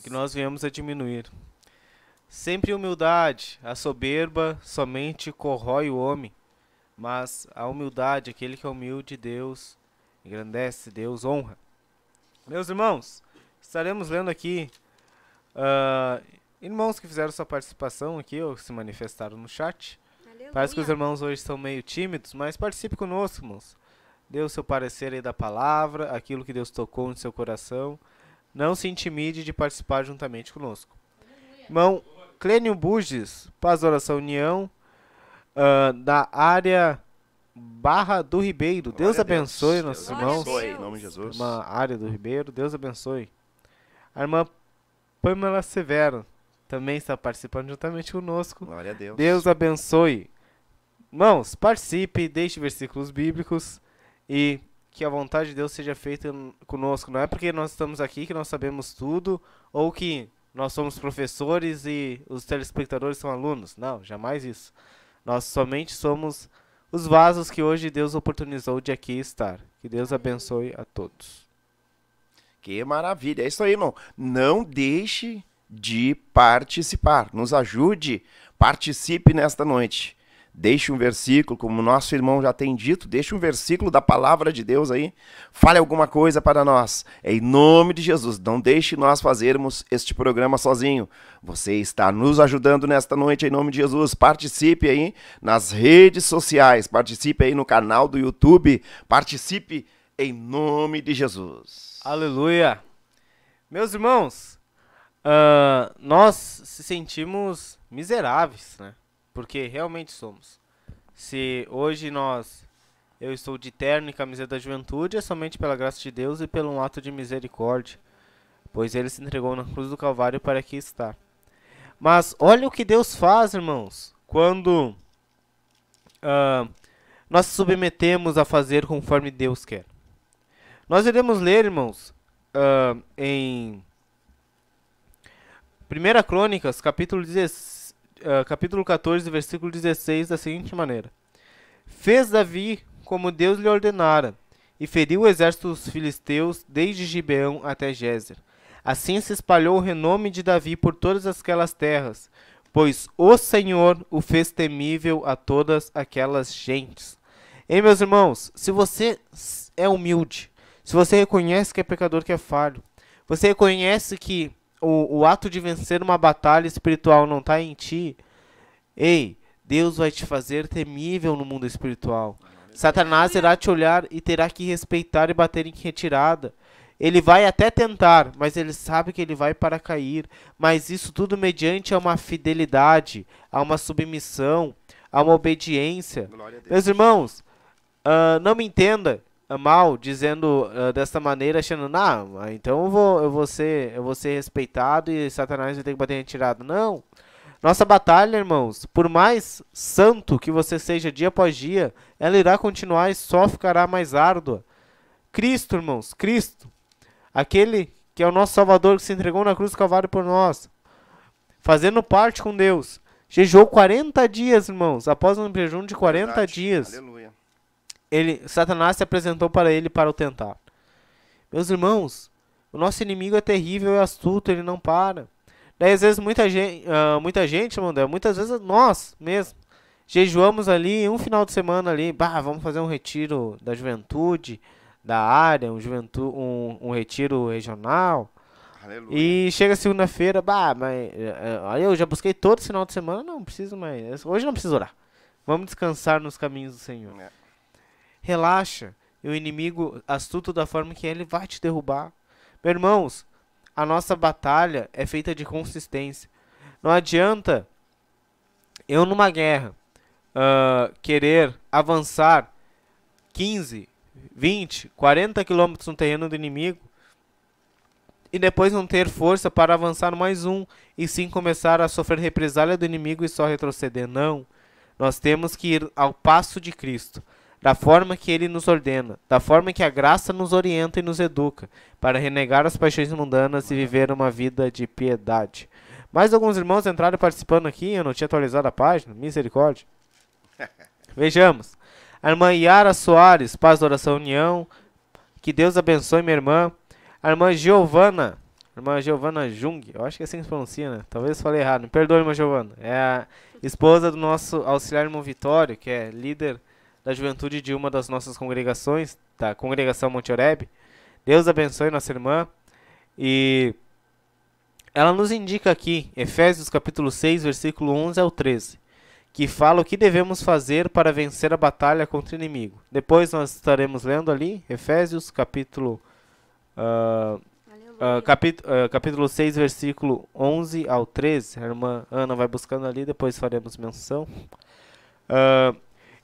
que nós viemos a diminuir. Sempre humildade, a soberba somente corrói o homem, mas a humildade, aquele que é humilde, Deus engrandece, Deus honra. Meus irmãos, estaremos lendo aqui uh, irmãos que fizeram sua participação aqui ou se manifestaram no chat. Aleluia. Parece que os irmãos hoje são meio tímidos, mas participe conosco, irmãos. Dê o seu parecer aí da palavra, aquilo que Deus tocou no seu coração. Não se intimide de participar juntamente conosco. Irmão Clênio Buges, Paz da União, uh, ah, da área Barra do Ribeiro. Deus Glória abençoe Deus. nossos Deus irmãos. Abençoe, em nome de Jesus. Uma área do Ribeiro, Deus abençoe. A irmã Pamela Severo também está participando juntamente conosco. Glória a Deus. Deus abençoe. Irmãos, participe, deixe versículos bíblicos e que a vontade de Deus seja feita conosco. Não é porque nós estamos aqui que nós sabemos tudo ou que nós somos professores e os telespectadores são alunos. Não, jamais isso. Nós somente somos os vasos que hoje Deus oportunizou de aqui estar. Que Deus abençoe a todos. Que maravilha. É isso aí, irmão. Não deixe de participar. Nos ajude. Participe nesta noite. Deixe um versículo, como nosso irmão já tem dito, deixe um versículo da palavra de Deus aí. Fale alguma coisa para nós. É em nome de Jesus, não deixe nós fazermos este programa sozinho. Você está nos ajudando nesta noite, em nome de Jesus. Participe aí nas redes sociais, participe aí no canal do YouTube, participe em nome de Jesus. Aleluia. Meus irmãos, uh, nós se sentimos miseráveis, né? Porque realmente somos. Se hoje nós eu estou de terno e camiseta da juventude, é somente pela graça de Deus e pelo um ato de misericórdia, pois ele se entregou na cruz do Calvário para aqui estar. Mas olha o que Deus faz, irmãos, quando uh, nós submetemos a fazer conforme Deus quer. Nós iremos ler, irmãos, uh, em 1 Crônicas, capítulo 16. Ah, capítulo 14, versículo 16, da seguinte maneira: Fez Davi como Deus lhe ordenara, e feriu o exército dos filisteus desde Gibeão até Gézer. Assim se espalhou o renome de Davi por todas aquelas terras, pois o Senhor o fez temível a todas aquelas gentes. Ei, meus irmãos, se você é humilde, se você reconhece que é pecador, que é falho, você reconhece que o, o ato de vencer uma batalha espiritual não está em ti, ei, Deus vai te fazer temível no mundo espiritual. Satanás irá te olhar e terá que respeitar e bater em retirada. Ele vai até tentar, mas ele sabe que ele vai para cair. Mas isso tudo mediante a uma fidelidade, a uma submissão, a uma obediência. A Meus irmãos, uh, não me entenda mal dizendo uh, desta maneira, achando, não, ah, então eu vou, eu, vou ser, eu vou ser respeitado e Satanás vai ter que bater retirado. Não. Nossa batalha, irmãos, por mais santo que você seja dia após dia, ela irá continuar e só ficará mais árdua. Cristo, irmãos, Cristo, aquele que é o nosso Salvador que se entregou na cruz do Calvário por nós, fazendo parte com Deus, Jejou 40 dias, irmãos, após um jejum de 40 Verdade. dias. Aleluia ele, Satanás se apresentou para ele para o tentar. Meus irmãos, o nosso inimigo é terrível e é astuto, ele não para. Daí às vezes muita gente, uh, ah, muita gente, Mandel, muitas vezes nós mesmo, jejuamos ali um final de semana ali, bah, vamos fazer um retiro da juventude, da área, um, juventu um, um retiro regional. Aleluia. E chega segunda-feira, bah, mas eh, aí eu já busquei todo final de semana, não preciso mais. Hoje não preciso orar. Vamos descansar nos caminhos do Senhor. É. Relaxa. E o inimigo astuto da forma que é, ele vai te derrubar. Meus irmãos, a nossa batalha é feita de consistência. Não adianta eu numa guerra uh, querer avançar 15, 20, 40 quilômetros no terreno do inimigo e depois não ter força para avançar mais um e sim começar a sofrer represália do inimigo e só retroceder. Não. Nós temos que ir ao passo de Cristo da forma que ele nos ordena, da forma que a graça nos orienta e nos educa, para renegar as paixões mundanas e viver uma vida de piedade. Mais alguns irmãos entraram participando aqui, eu não tinha atualizado a página, misericórdia. Vejamos. A irmã Yara Soares, paz oração união, que Deus abençoe minha irmã. A irmã Giovana, irmã Giovana Jung, eu acho que é assim que se pronuncia, né? Talvez falei errado, me perdoe, irmã Giovana. É a esposa do nosso auxiliar irmão Vitório, que é líder da juventude de uma das nossas congregações, da congregação Monte Oreb. Deus abençoe nossa irmã. E ela nos indica aqui, Efésios capítulo 6, versículo 11 ao 13, que fala o que devemos fazer para vencer a batalha contra o inimigo. Depois nós estaremos lendo ali, Efésios capítulo... Uh, Uh, capítulo, uh, capítulo 6, versículo 11 ao 13. A irmã Ana vai buscando ali, depois faremos menção. Uh,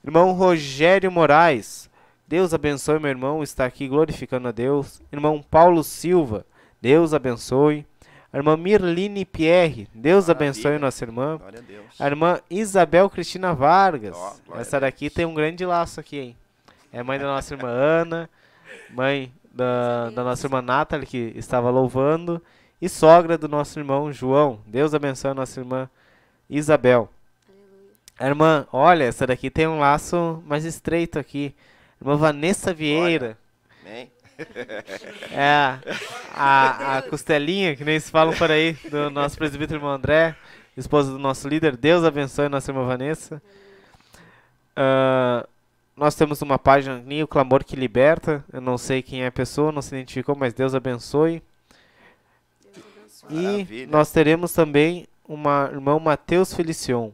Irmão Rogério Moraes, Deus abençoe meu irmão, está aqui glorificando a Deus. Irmão Paulo Silva, Deus abençoe. A irmã Mirline Pierre, Deus Maravilha. abençoe nossa irmã. a, Deus. a irmã Isabel Cristina Vargas, oh, essa daqui tem um grande laço aqui, hein? É mãe da nossa irmã Ana, mãe da, da nossa irmã Nathalie, que estava louvando, e sogra do nosso irmão João. Deus abençoe a nossa irmã Isabel irmã, olha, essa daqui tem um laço mais estreito aqui. Irmã Vanessa Vieira. Olha. É, a, a costelinha, que nem se falam por aí, do nosso presbítero irmão André, esposa do nosso líder. Deus abençoe a nossa irmã Vanessa. Uh, nós temos uma página, nem o clamor que liberta. Eu não sei quem é a pessoa, não se identificou, mas Deus abençoe. Deus abençoe. E Maravilha. nós teremos também uma irmão Mateus Felicion.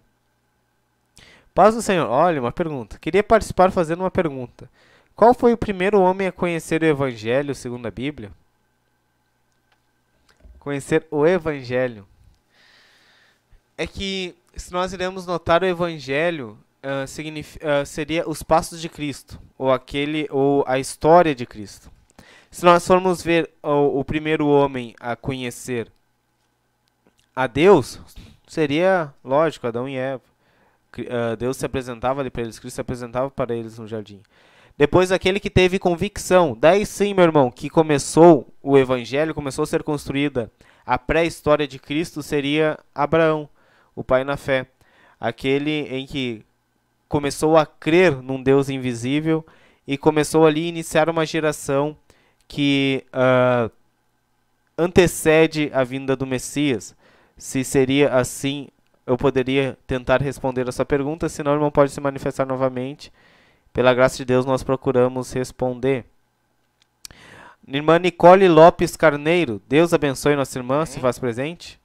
Paz do Senhor. Olha, uma pergunta. Queria participar fazendo uma pergunta. Qual foi o primeiro homem a conhecer o Evangelho segundo a Bíblia? Conhecer o Evangelho. É que, se nós iremos notar o Evangelho, uh, uh, seria os passos de Cristo, ou aquele, ou a história de Cristo. Se nós formos ver o, o primeiro homem a conhecer a Deus, seria lógico, Adão e Eva. Ah, Deus se apresentava ali para eles, Cristo se apresentava para eles no jardim. Depois aquele que teve convicção, daí sim, meu irmão, que começou o evangelho, começou a ser construída a pré-história de Cristo seria Abraão, o pai na fé, aquele em que começou a crer num Deus invisível e começou ali a iniciar uma geração que uh, antecede a vinda do Messias, se seria assim eu poderia tentar responder essa pergunta, senão o irmão pode se manifestar novamente. Pela graça de Deus, nós procuramos responder. Irmã Nicole Lopes Carneiro, Deus abençoe nossa irmã, se faz presente.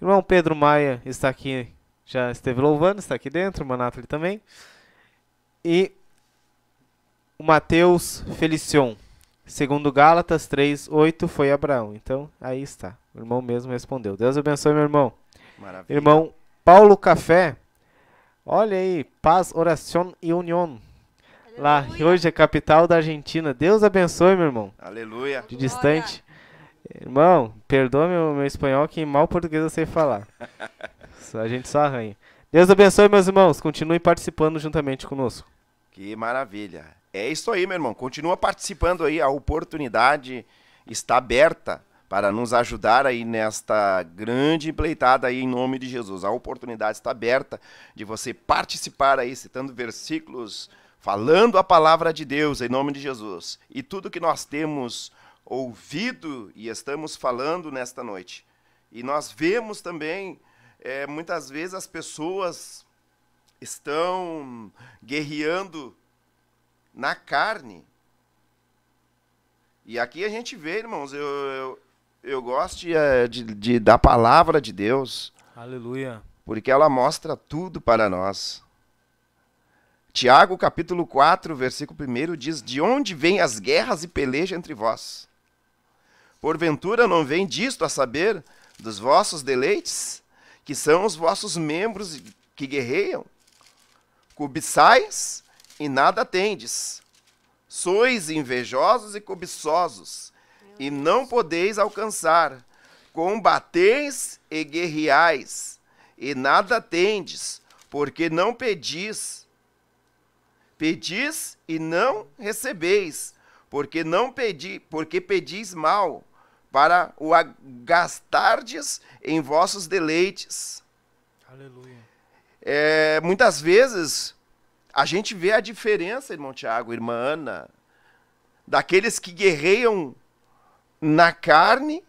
Irmão Pedro Maia está aqui, já esteve louvando, está aqui dentro, irmã Nathalie também. E o Mateus Felicion, segundo Gálatas 3, 8, foi Abraão. Então, aí está, o irmão mesmo respondeu. Deus abençoe, meu irmão. Maravilha. Irmão Paulo Café. Olha aí, paz, oração e união. Lá, hoje é capital da Argentina. Deus abençoe, meu irmão. Aleluia. De distante. Irmão, perdoa meu, meu espanhol que mal português eu sei falar. a gente só arranha. Deus abençoe, meus irmãos. Continue participando juntamente conosco. Que maravilha. É isso aí, meu irmão. Continua participando aí. A oportunidade está aberta para nos ajudar aí nesta grande empleitada aí em nome de Jesus. A oportunidade está aberta de você participar aí citando versículos, falando a palavra de Deus em nome de Jesus. E tudo que nós temos ouvido e estamos falando nesta noite. E nós vemos também é, muitas vezes as pessoas estão guerreando na carne. E aqui a gente vê, irmãos, eu, eu, eu gosto de, eh, de, de, da palavra de Deus. Aleluia. Porque ela mostra tudo para nós. Tiago, capítulo 4, versículo 1 diz: De onde vêm as guerras e peleja entre vós? Porventura não vem disto a saber dos vossos deleites, que são os vossos membros que guerreiam? Cobiçais e nada tendes. Sois invejosos e cobiçosos e não podeis alcançar. Combateis e guerreais, e nada tendes, porque não pedis. Pedis e não recebeis, porque não pedi, porque pedis mal, para o gastardes em vossos deleites. Aleluia. É, muitas vezes a gente vê a diferença, irmão Tiago, irmã Ana, daqueles que guerreiam na carne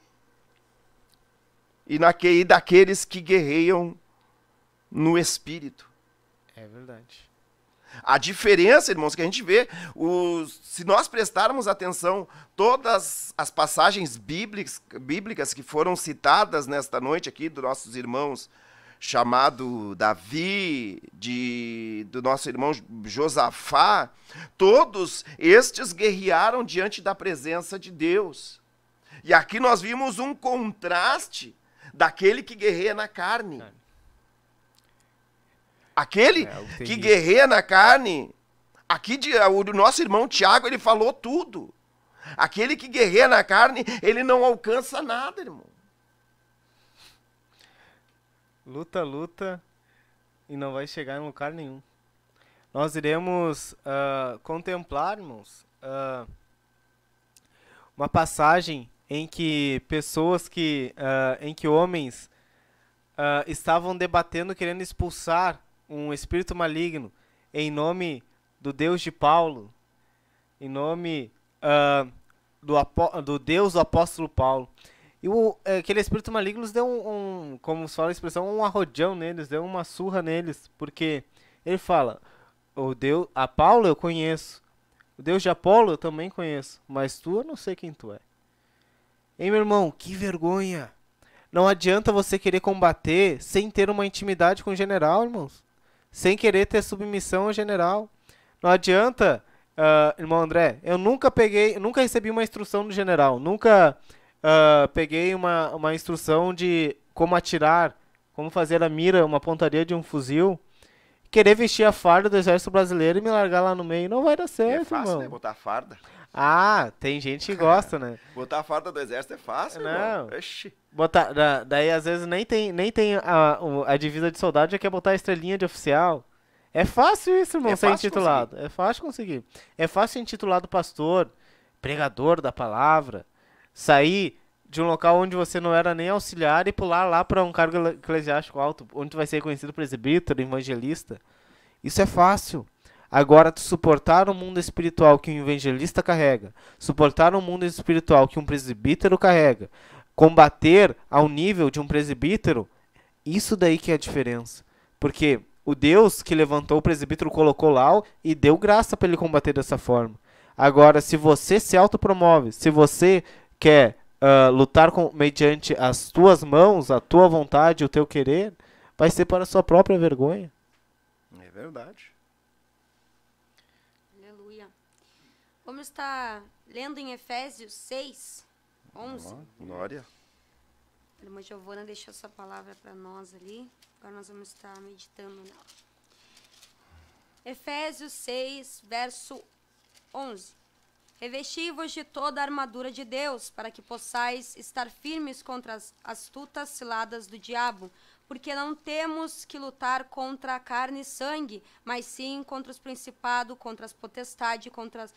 e, naque, e daqueles que guerreiam no espírito. É verdade. A diferença, irmãos, que a gente vê, os, se nós prestarmos atenção todas as passagens bíblicas, bíblicas que foram citadas nesta noite aqui dos nossos irmãos chamado Davi, de, do nosso irmão Josafá, todos estes guerrearam diante da presença de Deus. E aqui nós vimos um contraste daquele que guerreia na carne. Aquele é, que guerreia na carne. Aqui o nosso irmão Tiago, ele falou tudo. Aquele que guerreia na carne, ele não alcança nada, irmão. Luta, luta e não vai chegar em lugar nenhum. Nós iremos uh, contemplar, irmãos, uh, uma passagem em que pessoas que, uh, em que homens uh, estavam debatendo querendo expulsar um espírito maligno em nome do Deus de Paulo, em nome uh, do, do, Deus do apóstolo Paulo. E o, aquele espírito maligno deu um, um, como se fala a expressão, um arrojão neles, deu uma surra neles, porque ele fala, o Deus, a Paulo eu conheço, o Deus de Apolo eu também conheço, mas tu eu não sei quem tu é. Ei, meu irmão, que vergonha! Não adianta você querer combater sem ter uma intimidade com o general, irmãos. Sem querer ter submissão ao general. Não adianta, uh, irmão André, eu nunca peguei, nunca recebi uma instrução do general. Nunca uh, peguei uma, uma instrução de como atirar, como fazer a mira, uma pontaria de um fuzil querer vestir a farda do exército brasileiro e me largar lá no meio. Não vai dar é certo, né? irmão. é fácil, irmão. Né? Botar a farda. Ah, tem gente que gosta, né? Botar a farda do exército é fácil, não. Botar, da, daí às vezes nem tem, nem tem a, a divisa de soldado, já quer botar a estrelinha de oficial. É fácil isso, irmão, é ser intitulado. Conseguir. É fácil conseguir. É fácil ser intitulado pastor, pregador da palavra, sair de um local onde você não era nem auxiliar e pular lá para um cargo eclesiástico alto, onde tu vai ser reconhecido presbítero, evangelista. Isso é fácil. Agora, suportar o mundo espiritual que um evangelista carrega, suportar o mundo espiritual que um presbítero carrega, combater ao nível de um presbítero, isso daí que é a diferença. Porque o Deus que levantou o presbítero colocou lá e deu graça para ele combater dessa forma. Agora, se você se autopromove, se você quer uh, lutar com, mediante as tuas mãos, a tua vontade, o teu querer, vai ser para a sua própria vergonha. É verdade. Vamos estar lendo em Efésios 6, 11. Oh, glória. A irmã Giovana deixou essa palavra para nós ali. Agora nós vamos estar meditando nela. Efésios 6, verso 11. Revesti-vos de toda a armadura de Deus, para que possais estar firmes contra as astutas ciladas do diabo, porque não temos que lutar contra a carne e sangue, mas sim contra os principados, contra as potestades, contra as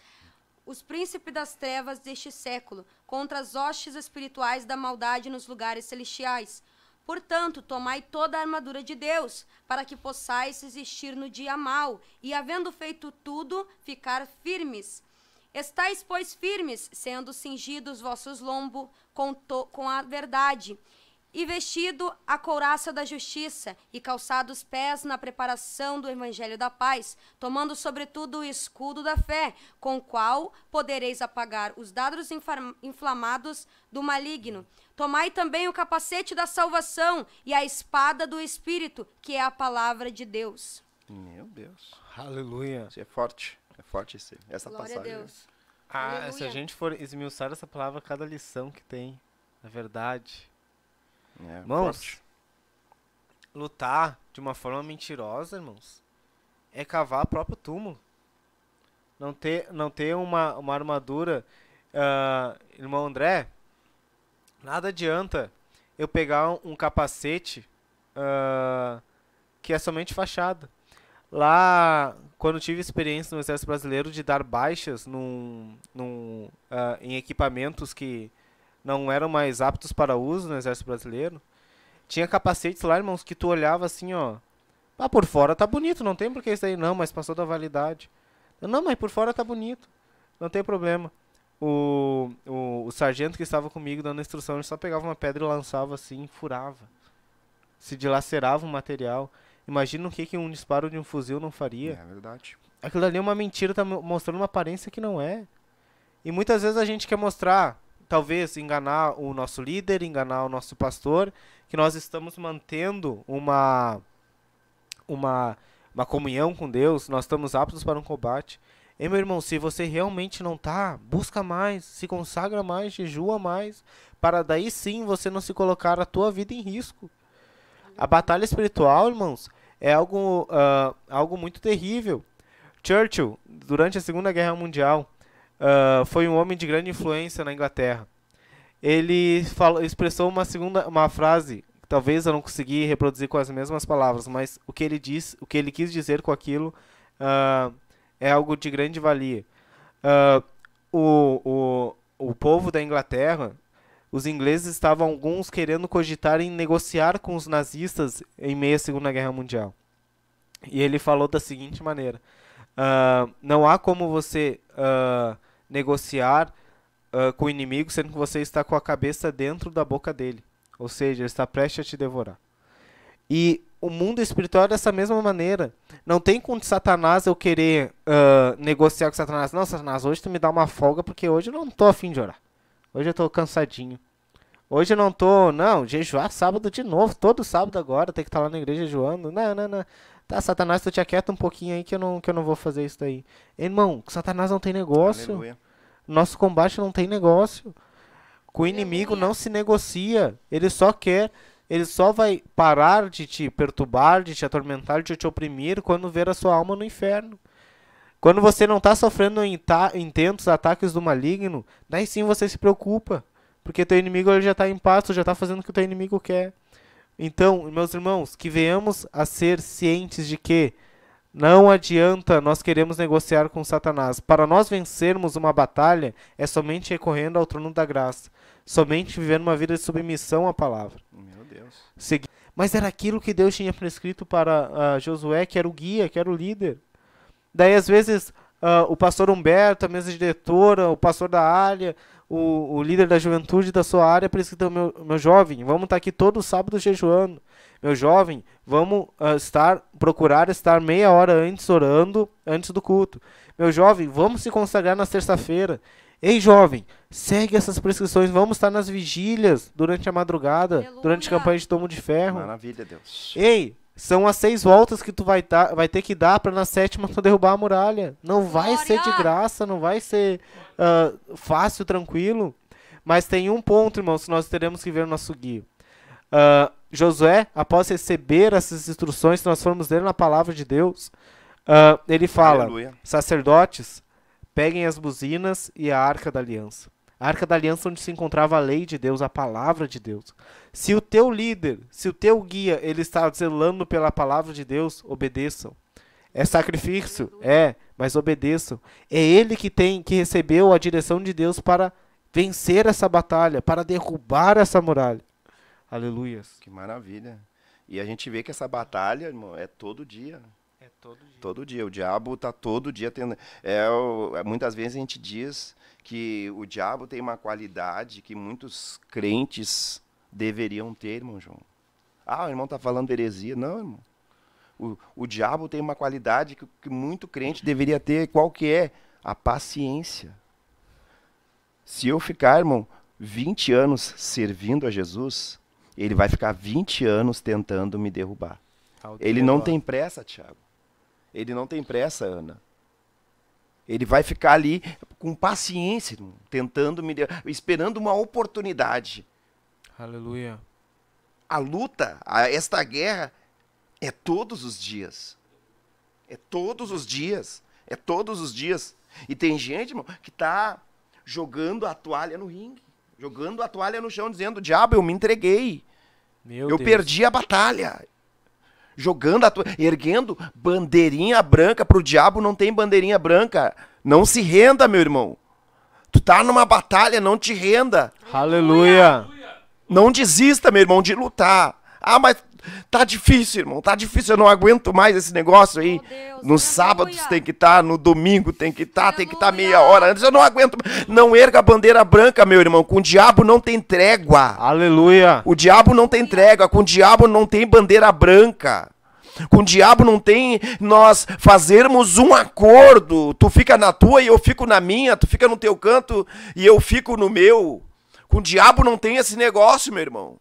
os príncipes das trevas deste século, contra as hostes espirituais da maldade nos lugares celestiais. Portanto, tomai toda a armadura de Deus, para que possais existir no dia mau, e, havendo feito tudo, ficar firmes. Estais, pois, firmes, sendo cingidos vossos lombos com, com a verdade, e vestido a couraça da justiça, e calçado os pés na preparação do evangelho da paz, tomando sobretudo o escudo da fé, com o qual podereis apagar os dados inflamados do maligno. Tomai também o capacete da salvação e a espada do Espírito, que é a palavra de Deus. Meu Deus. Aleluia. Isso é forte. É forte isso essa Glória passagem. A Deus. Ah, se a gente for esmiuçar essa palavra, cada lição que tem, na verdade, é, irmãos, forte. lutar de uma forma mentirosa, irmãos, é cavar o próprio túmulo. Não ter, não ter uma, uma armadura. Uh, irmão André, nada adianta eu pegar um, um capacete uh, que é somente fachada. Lá, quando tive experiência no Exército Brasileiro de dar baixas num, num, uh, em equipamentos que não eram mais aptos para uso no exército brasileiro. Tinha capacetes lá, irmãos, que tu olhava assim, ó. Ah, por fora tá bonito, não tem porque isso aí não, mas passou da validade. Não, mas por fora tá bonito. Não tem problema. O, o, o sargento que estava comigo dando instrução, ele só pegava uma pedra e lançava assim, furava. Se dilacerava o material. Imagina o que, que um disparo de um fuzil não faria. É verdade. Aquilo ali é uma mentira, tá mostrando uma aparência que não é. E muitas vezes a gente quer mostrar talvez enganar o nosso líder, enganar o nosso pastor, que nós estamos mantendo uma uma uma comunhão com Deus, nós estamos aptos para um combate. E meu irmão, se você realmente não tá, busca mais, se consagra mais, jejua mais, para daí sim você não se colocar a tua vida em risco. A batalha espiritual, irmãos, é algo, uh, algo muito terrível. Churchill, durante a Segunda Guerra Mundial, uh, foi um homem de grande influência na Inglaterra. Ele falou, expressou uma segunda uma frase, talvez eu não consegui reproduzir com as mesmas palavras, mas o que ele diz, o que ele quis dizer com aquilo uh, é algo de grande valia. Uh, o, o, o povo da Inglaterra, os ingleses estavam alguns querendo cogitar em negociar com os nazistas em meio à Segunda Guerra Mundial. E ele falou da seguinte maneira: uh, não há como você uh, negociar uh, com o inimigo, sendo que você está com a cabeça dentro da boca dele. Ou seja, ele está prestes a te devorar. E o mundo espiritual é dessa mesma maneira. Não tem com Satanás eu querer uh, negociar com Satanás. Não, Satanás, hoje tu me dá uma folga porque hoje eu não estou afim de orar. Hoje eu estou cansadinho. Hoje eu não estou, não, jejuar sábado de novo, todo sábado agora, tem que estar tá lá na igreja jejuando. Não, não, não. Tá, Satanás, tu te aquieta um pouquinho aí que eu não, que eu não vou fazer isso daí. Irmão, Satanás não tem negócio. Aleluia. Nosso combate não tem negócio. Com o inimigo Aleluia. não se negocia. Ele só quer. Ele só vai parar de te perturbar, de te atormentar, de te oprimir quando ver a sua alma no inferno. Quando você não está sofrendo intentos ataques do maligno, daí sim você se preocupa. Porque teu inimigo ele já está em paz, tu já está fazendo o que o teu inimigo quer. Então, meus irmãos, que venhamos a ser cientes de que não adianta nós queremos negociar com Satanás. Para nós vencermos uma batalha, é somente recorrendo ao trono da graça, somente vivendo uma vida de submissão à palavra. Meu Deus. Segui Mas era aquilo que Deus tinha prescrito para uh, Josué, que era o guia, que era o líder. Daí, às vezes, uh, o pastor Humberto, a mesa diretora, o pastor da área, o, o líder da juventude da sua área prescreveu meu, meu jovem, vamos estar tá aqui todo sábado jejuando. Meu jovem, vamos uh, estar procurar estar meia hora antes orando, antes do culto. Meu jovem, vamos se consagrar na terça-feira. Ei, jovem, segue essas prescrições. Vamos estar nas vigílias durante a madrugada, Aleluia. durante a campanha de tomo de ferro. Maravilha, Deus. Ei, são as seis voltas que tu vai, tá, vai ter que dar para na sétima tu derrubar a muralha. Não vai Glória! ser de graça, não vai ser uh, fácil, tranquilo. Mas tem um ponto, irmão, que nós teremos que ver no nosso guia. Uh, Josué, após receber essas instruções se nós formos ler na palavra de Deus, uh, ele fala: Aleluia. sacerdotes, peguem as buzinas e a arca da aliança a arca da aliança onde se encontrava a lei de Deus, a palavra de Deus. Se o teu líder, se o teu guia, ele está zelando pela palavra de Deus, obedeçam. É sacrifício, é, mas obedeçam. É ele que tem que recebeu a direção de Deus para vencer essa batalha, para derrubar essa muralha. Aleluias. Que maravilha. E a gente vê que essa batalha, irmão, é todo dia. É todo dia. Todo dia. O diabo está todo dia tendo. É, é, muitas vezes a gente diz que o diabo tem uma qualidade que muitos crentes deveriam ter, irmão João. Ah, o irmão está falando heresia. Não, irmão. O, o diabo tem uma qualidade que, que muito crente deveria ter. Qual que é? A paciência. Se eu ficar, irmão, 20 anos servindo a Jesus, ele vai ficar 20 anos tentando me derrubar. Ele não tem pressa, Tiago. Ele não tem pressa, Ana. Ele vai ficar ali com paciência, tentando me esperando uma oportunidade. Aleluia. A luta, a esta guerra é todos os dias. É todos os dias. É todos os dias. E tem gente, irmão, que está jogando a toalha no ringue, jogando a toalha no chão, dizendo: Diabo, eu me entreguei. Meu eu Deus. perdi a batalha jogando, a tua, erguendo bandeirinha branca pro diabo, não tem bandeirinha branca. Não se renda, meu irmão. Tu tá numa batalha, não te renda. Aleluia. Não desista, meu irmão, de lutar. Ah, mas Tá difícil, irmão. Tá difícil. Eu não aguento mais esse negócio aí. Oh, no sábados tem que estar, tá, no domingo tem que estar, tá, tem que estar tá meia hora antes. Eu não aguento. Não erga a bandeira branca, meu irmão. Com o diabo não tem trégua. Aleluia. O diabo não tem trégua. Com o diabo não tem bandeira branca. Com o diabo não tem nós fazermos um acordo. Tu fica na tua e eu fico na minha. Tu fica no teu canto e eu fico no meu. Com o diabo não tem esse negócio, meu irmão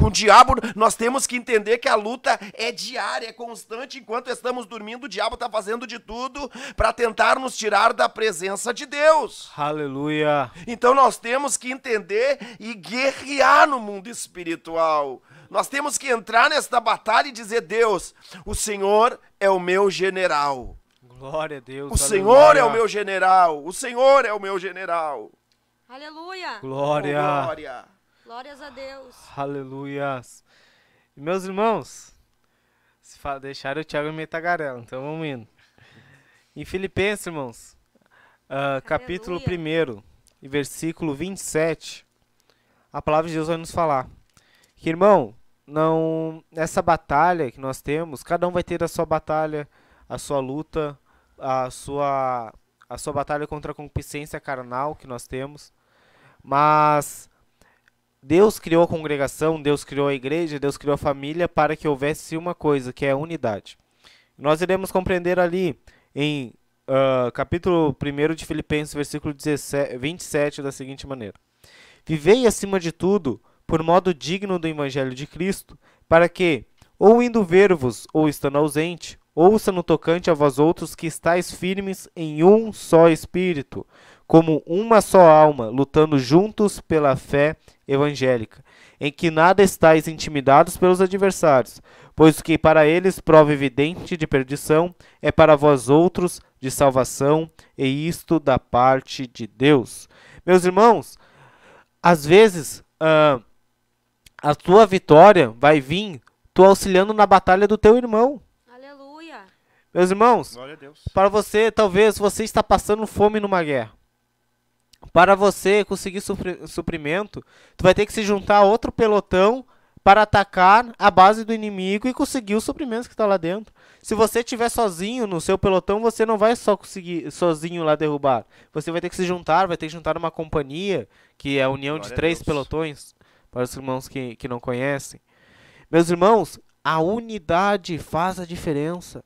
com o diabo, nós temos que entender que a luta é diária, é constante. Enquanto estamos dormindo, o diabo está fazendo de tudo para tentar nos tirar da presença de Deus. Aleluia. Então nós temos que entender e guerrear no mundo espiritual. Nós temos que entrar nesta batalha e dizer: Deus, o Senhor é o meu general. Glória a Deus. O aleluia. Senhor é o meu general. O Senhor é o meu general. Aleluia. Glória. Oh, glória. Glórias a Deus. Aleluias. Meus irmãos, se deixaram o Thiago em meio tagarela, então vamos indo. Em Filipenses, irmãos, uh, capítulo 1 e versículo 27, a palavra de Deus vai nos falar. Que, irmão, não essa batalha que nós temos, cada um vai ter a sua batalha, a sua luta, a sua a sua batalha contra a concupiscência carnal que nós temos. Mas Deus criou a congregação, Deus criou a igreja, Deus criou a família para que houvesse uma coisa, que é a unidade. Nós iremos compreender ali em uh, capítulo 1 de Filipenses, versículo 17, 27, da seguinte maneira: Vivei acima de tudo por modo digno do evangelho de Cristo, para que, ou indo ver-vos, ou estando ausente, ouça no tocante a vós outros que estáis firmes em um só espírito, como uma só alma, lutando juntos pela fé evangélica, em que nada estáis intimidados pelos adversários, pois o que para eles prova evidente de perdição é para vós outros de salvação, e isto da parte de Deus. Meus irmãos, às vezes uh, a tua vitória vai vir tu auxiliando na batalha do teu irmão. Aleluia. Meus irmãos, para você, talvez você está passando fome numa guerra para você conseguir supri suprimento, tu vai ter que se juntar a outro pelotão para atacar a base do inimigo e conseguir os suprimentos que está lá dentro. Se você estiver sozinho no seu pelotão, você não vai só conseguir sozinho lá derrubar. Você vai ter que se juntar, vai ter que juntar uma companhia, que é a união Glória de três pelotões, para os irmãos que, que não conhecem. Meus irmãos, a unidade faz a diferença.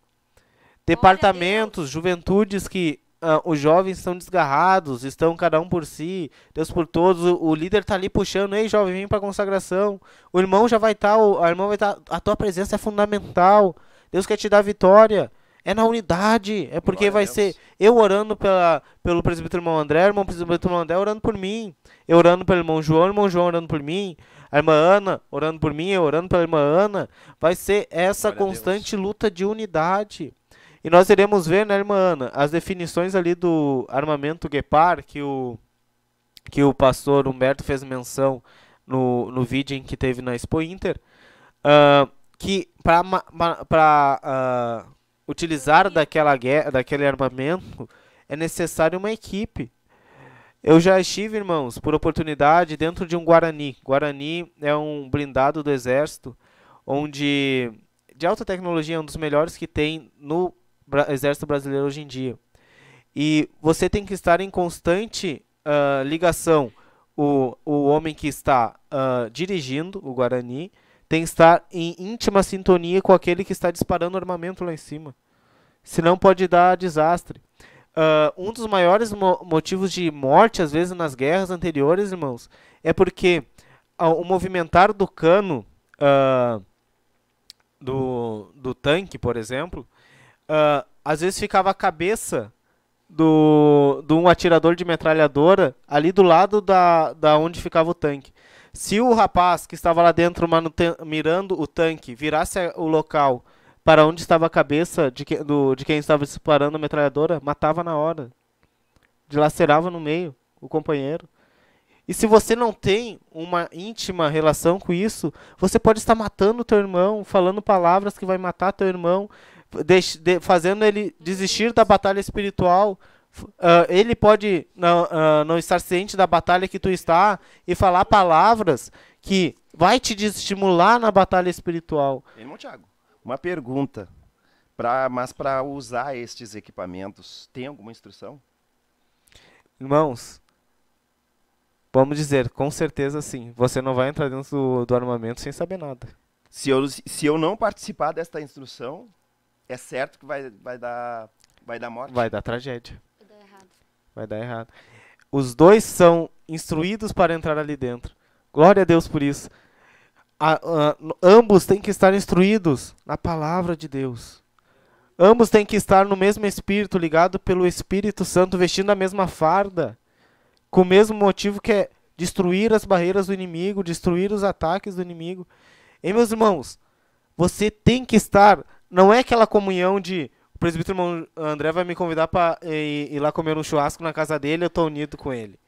Departamentos, juventudes que ah, os jovens estão desgarrados, estão cada um por si, Deus por todos, o, o líder tá ali puxando, ei jovem, vem pra consagração, o irmão já vai estar, tá, a irmã vai estar, tá, a tua presença é fundamental, Deus quer te dar vitória, é na unidade, é porque vai ser eu orando pela, pelo presbítero irmão André, o irmão presbítero André orando por mim, eu orando pelo irmão João, irmão João orando por mim, a irmã Ana orando por mim, eu orando pela irmã Ana, vai ser essa Glória constante luta de unidade. E nós iremos ver, né, irmã Ana, as definições ali do armamento Guepard, que o, que o pastor Humberto fez menção no, no vídeo em que teve na Expo Inter, uh, que para uh, ah, utilizar daquela guerra, daquele armamento é necessário uma equipe. Eu já estive, irmãos, por oportunidade dentro de um Guarani. Guarani é um blindado do exército, onde de alta tecnologia, é um dos melhores que tem no Exército Brasileiro hoje em dia. E você tem que estar em constante uh, ligação. O, o homem que está uh, dirigindo o Guarani tem que estar em íntima sintonia com aquele que está disparando armamento lá em cima. Senão pode dar desastre. Uh, um dos maiores mo motivos de morte, às vezes, nas guerras anteriores, irmãos, é porque o movimentar do cano uh, do, do tanque, por exemplo, uh, às vezes ficava a cabeça do, do um atirador de metralhadora ali do lado da, da onde ficava o tanque. Se o rapaz que estava lá dentro mirando o tanque virasse o local para onde estava a cabeça de, que, do, de quem estava disparando a metralhadora, matava na hora. Dilacerava no meio o companheiro. E se você não tem uma íntima relação com isso, você pode estar matando teu irmão, falando palavras que vai matar teu irmão, de, de, fazendo ele desistir da batalha espiritual. Uh, ele pode não, uh, não estar ciente da batalha que tu está e falar palavras que vai te desestimular na batalha espiritual. Irmão Tiago, uma pergunta. Pra, mas para usar estes equipamentos, tem alguma instrução? Irmãos, vamos dizer, com certeza sim. Você não vai entrar dentro do, do armamento sem saber nada. Se eu, se eu não participar desta instrução, é certo que vai, vai, dar, vai dar morte. Vai dar tragédia. Vai dar errado. Vai dar errado. Os dois são instruídos para entrar ali dentro. Glória a Deus por isso. A, a, ambos têm que estar instruídos na palavra de Deus. Ambos têm que estar no mesmo espírito, ligado pelo Espírito Santo, vestindo a mesma farda, com o mesmo motivo que é destruir as barreiras do inimigo, destruir os ataques do inimigo. E meus irmãos, você tem que estar não é aquela comunhão de o presbítero André vai me convidar para ir, lá comer um churrasco na casa dele, eu estou unido com ele.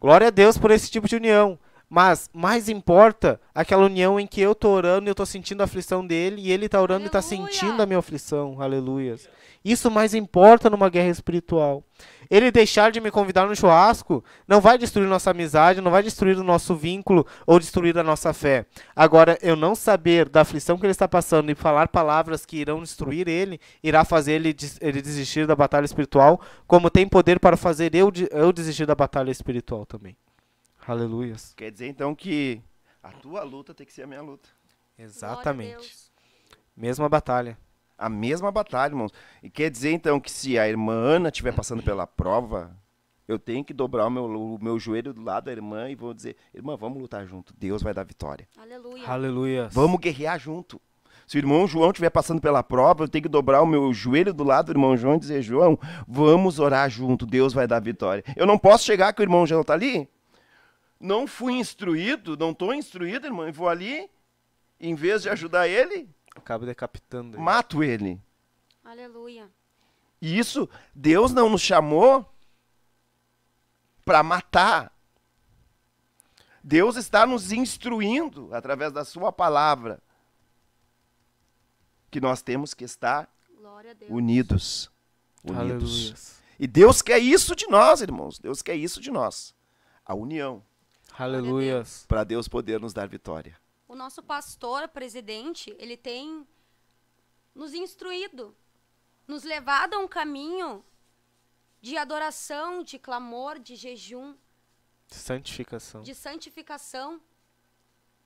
Glória a Deus por esse tipo de união. Mas mais importa aquela união em que eu tô orando e eu tô sentindo a aflição dele e ele tá orando Aleluia. e tá sentindo a minha aflição. Aleluias. Isso mais importa numa guerra espiritual. Ele deixar de me convidar no churrasco não vai destruir nossa amizade, não vai destruir o nosso vínculo ou destruir a nossa fé. Agora, eu não saber da aflição que ele está passando e falar palavras que irão destruir ele, irá fazer ele, des ele desistir da batalha espiritual, como tem poder para fazer eu, de eu desistir da batalha espiritual também. Aleluia. Quer dizer então que a tua luta tem que ser a minha luta. Exatamente. Mesma batalha. A mesma batalha, irmãos. E quer dizer então que se a irmã Ana estiver passando pela prova, eu tenho que dobrar o meu, o meu joelho do lado da irmã e vou dizer: irmã, vamos lutar junto. Deus vai dar vitória. Aleluia. Aleluia. Vamos guerrear junto. Se o irmão João estiver passando pela prova, eu tenho que dobrar o meu joelho do lado do irmão João e dizer: João, vamos orar junto. Deus vai dar vitória. Eu não posso chegar que o irmão João está ali não fui instruído, não estou instruído, irmão, e vou ali, em vez de ajudar ele, acabo decapitando ele. mato ele. Aleluia. E isso, Deus não nos chamou para matar. Deus está nos instruindo através da sua palavra que nós temos que estar unidos, unidos. Aleluia. E Deus quer isso de nós, irmãos. Deus quer isso de nós. A união. Aleluia Para Deus poder nos dar vitória. O nosso pastor, presidente, ele tem nos instruído, nos levado a um caminho de adoração, de clamor, de jejum, santificação. De santificação.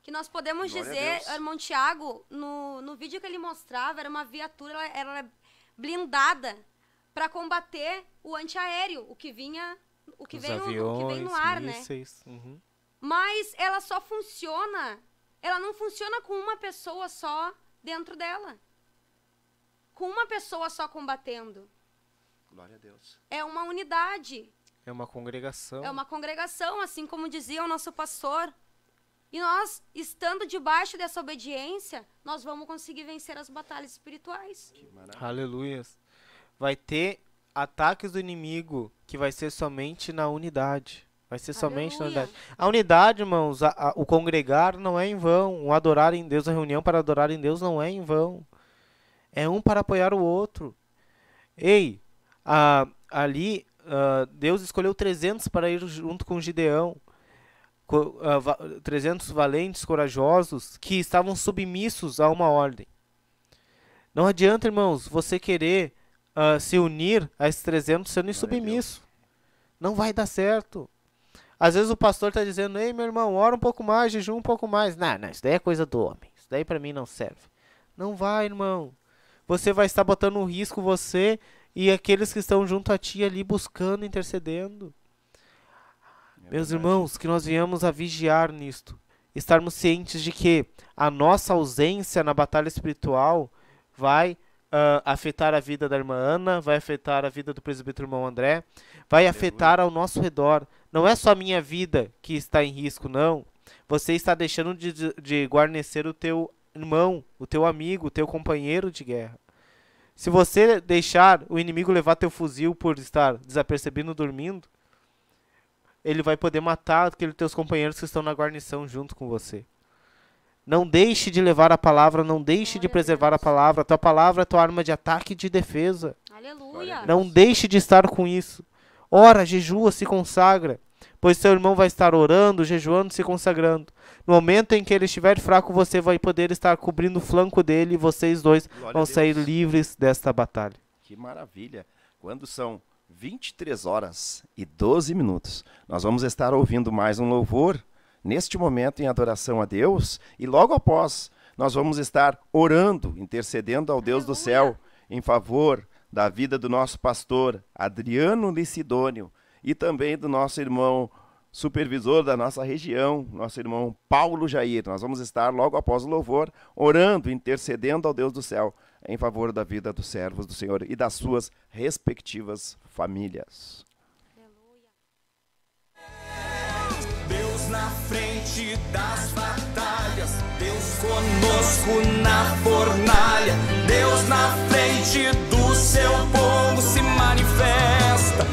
Que nós podemos Glória dizer, irmão Tiago, no, no vídeo que ele mostrava, era uma viatura, ela, ela era é blindada para combater o antiaéreo, o que vinha, o que vem, aviões, o que vem no ar, né? mísseis, né? Uhum. Mas ela só funciona, ela não funciona com uma pessoa só dentro dela. Com uma pessoa só combatendo. Glória a Deus. É uma unidade. É uma congregação. É uma congregação, assim como dizia o nosso pastor. E nós, estando debaixo dessa obediência, nós vamos conseguir vencer as batalhas espirituais. Aleluia. Vai ter ataques do inimigo que vai ser somente na unidade. Vai ser somente Aleluia. na unidade. A unidade, irmãos, a, a, o congregar não é em vão. O adorar em Deus, a reunião para adorar em Deus não é em vão. É um para apoiar o outro. Ei, a, ali ah, Deus escolheu 300 para ir junto com Gideão. 300 ah, valentes, corajosos, que estavam submissos a uma ordem. Não adianta, irmãos, você querer ah, se unir a esses 300 sendo insubmisso. Não vai dar certo. Às vezes o pastor está dizendo, ei meu irmão, ora um pouco mais, jejum um pouco mais. Não, não, isso daí é coisa do homem. Isso daí para mim não serve. Não vai, irmão. Você vai estar botando um risco você e aqueles que estão junto a ti ali buscando, intercedendo. É Meus irmãos, que nós viemos a vigiar nisto. Estarmos cientes de que a nossa ausência na batalha espiritual vai uh, afetar a vida da irmã Ana, vai afetar a vida do presbítero irmão André, vai afetar ao nosso redor. Não é só minha vida que está em risco, não. Você está deixando de, de guarnecer o teu irmão, o teu amigo, o teu companheiro de guerra. Se você deixar o inimigo levar teu fuzil por estar desapercebido dormindo, ele vai poder matar aqueles teus companheiros que estão na guarnição junto com você. Não deixe de levar a palavra, não deixe de preservar a, a palavra. A tua palavra é tua arma de ataque e de defesa. Aleluia. Não deixe de estar com isso. Ora, jejua, se consagra, pois seu irmão vai estar orando, jejuando, se consagrando. No momento em que ele estiver fraco, você vai poder estar cobrindo o flanco dele e vocês dois Glória vão sair livres desta batalha. Que maravilha! Quando são 23 horas e 12 minutos, nós vamos estar ouvindo mais um louvor neste momento em adoração a Deus e logo após nós vamos estar orando, intercedendo ao Deus do céu em favor da vida do nosso pastor Adriano Licidônio e também do nosso irmão supervisor da nossa região, nosso irmão Paulo Jair. Nós vamos estar logo após o louvor, orando, intercedendo ao Deus do céu em favor da vida dos servos do Senhor e das suas respectivas famílias. Deus na frente das batalhas, Deus conosco na fornalha, Deus na frente do seu povo se manifesta.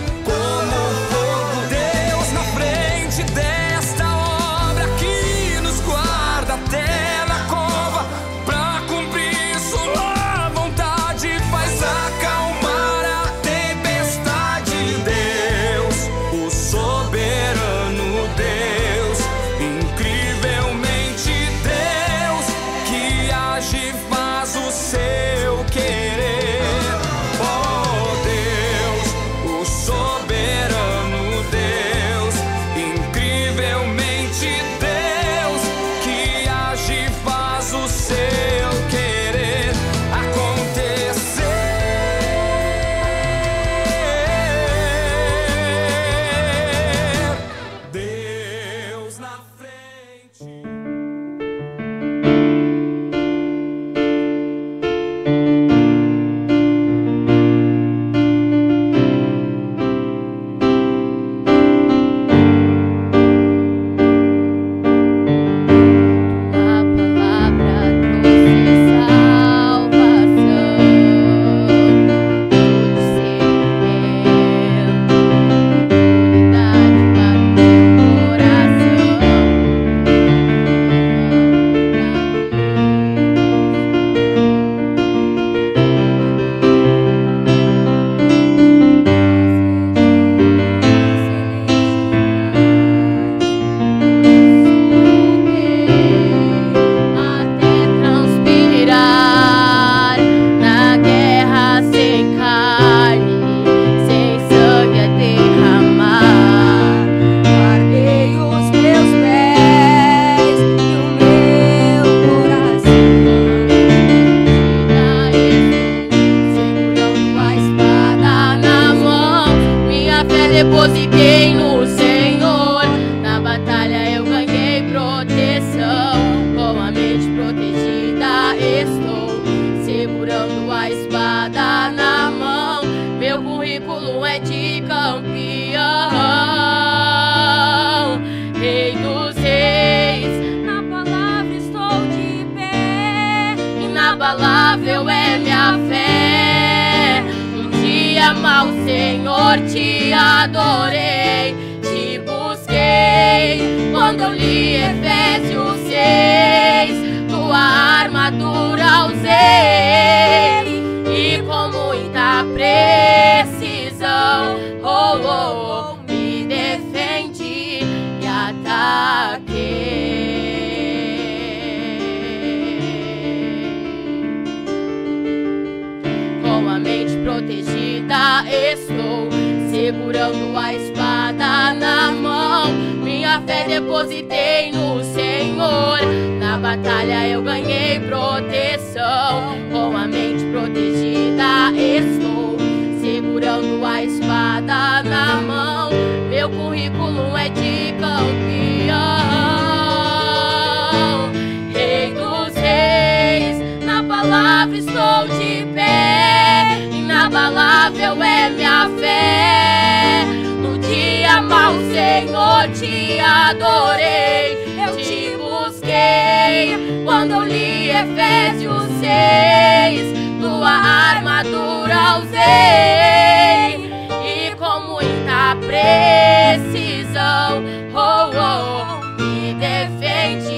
estou de pé, inabalável é minha fé. No dia mau, Senhor, te adorei, eu te busquei. Quando eu li Efésios 6, tua armadura usei. E com muita precisão, oh, oh, me defende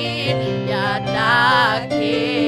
e ataquei.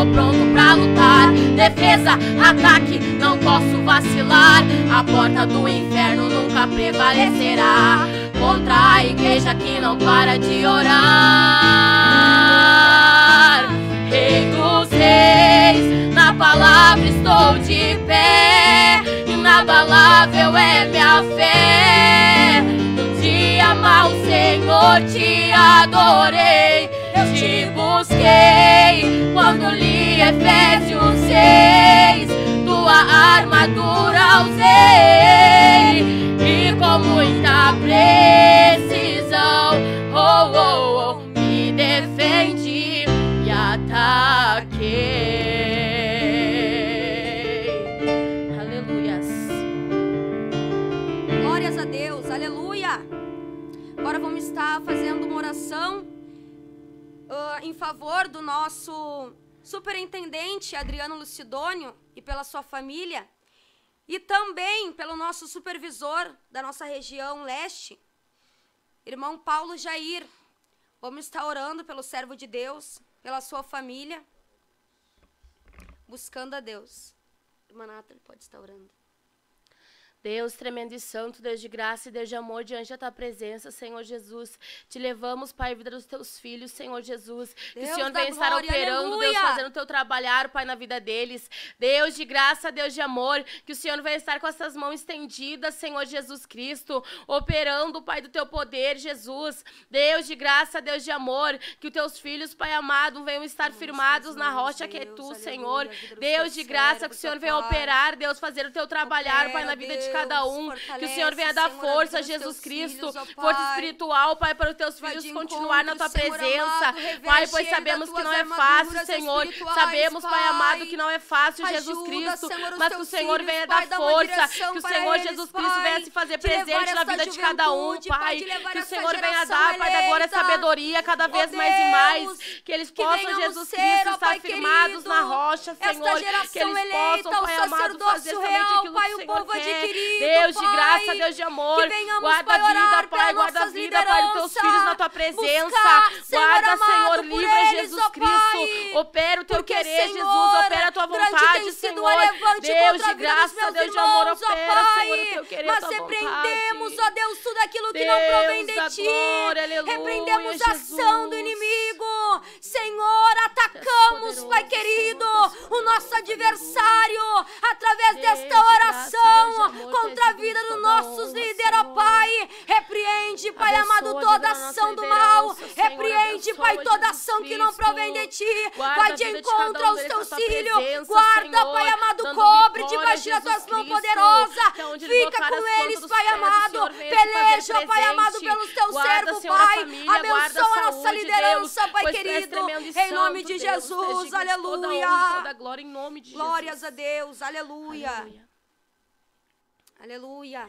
estou pronto pra lutar. Defesa, ataque, não posso vacilar. A porta do inferno nunca prevalecerá contra a igreja que não para de orar. Rei dos reis, na palavra estou de pé. Inabalável é minha fé. Um dia mal, Senhor, te adorei te busquei quando li Efésios 6, tua armadura usei e com muita precisão oh, oh, oh, me defendi e ataquei. Aleluias. Glórias a Deus, aleluia. Agora vamos estar fazendo uma oração uh, em favor do nosso superintendente Adriano Lucidônio e pela sua família, e também pelo nosso supervisor da nossa região leste, irmão Paulo Jair. Vamos estar orando pelo servo de Deus, pela sua família, buscando a Deus. Irmã Nathalie, pode estar orando. Deus tremendo e santo, Deus de graça e Deus de amor, diante da tua presença, Senhor Jesus. Te levamos, Pai, vida dos teus filhos, Senhor Jesus. Deus que o Senhor venha estar operando, aleluia. Deus, fazendo o teu trabalhar, Pai, na vida deles. Deus de graça, Deus de amor, que o Senhor venha estar com essas mãos estendidas, Senhor Jesus Cristo, operando, Pai, do teu poder, Jesus. Deus de graça, Deus de amor, que os teus filhos, Pai amado, venham estar Deus, firmados Deus, na rocha que é tu, aleluia, Senhor. Deus de graça, que o Senhor venha operar, Deus, fazer o teu trabalhar, Pai, na vida de cada um. Que o Senhor venha dar força, Jesus Cristo, filhos, força espiritual, Pai, para os teus filhos continuar na tua Senhor presença. Amado, pai, pois sabemos que não é fácil, Senhor. Sabemos, Pai amado, que não é fácil, Jesus Cristo. Mas que o Senhor venha dar força, que o Senhor Jesus Cristo venha se fazer presente na vida de cada um, Pai. Que o Senhor venha dar, Pai, agora sabedoria cada vez mais e mais. Que eles possam, Jesus Cristo, estar firmados na rocha, Senhor. Que eles possam, Pai amado, fazer somente aquilo que o Senhor quer querido. Deus pai, de graça, Deus de amor. guarda a vida, Pai, guarda a vida, Pai, dos teus filhos na tua presença. Buscar, guarda, Senhor, livra eles, Jesus Cristo. Opera o teu Porque, querer, Senhor, Jesus. Opera a tua vontade, Senhor. Deus de graça, Deus de amor, opera, Senhor, o teu querer, Nós repreendemos, ó Deus, tudo aquilo que não provém de ti. Repreendemos a ação do inimigo. Senhor, atacamos, Pai querido, o nosso adversário através desta oração contra a vida dos nossos líderes, ó Pai. Repreende, Pai amado, toda ação do mal. Repreende, Pai, toda ação que não provém de Ti. Vai de encontro aos Teus filhos. Guarda, Pai amado, cobre debaixo das Tuas mãos poderosas. Fica com eles, Pai amado. Peleja, Pai amado, pelos Teus servos, Pai. Abençoa a nossa liderança, Pai querido. Em nome de Jesus, aleluia. Glórias a Deus, aleluia. Aleluia.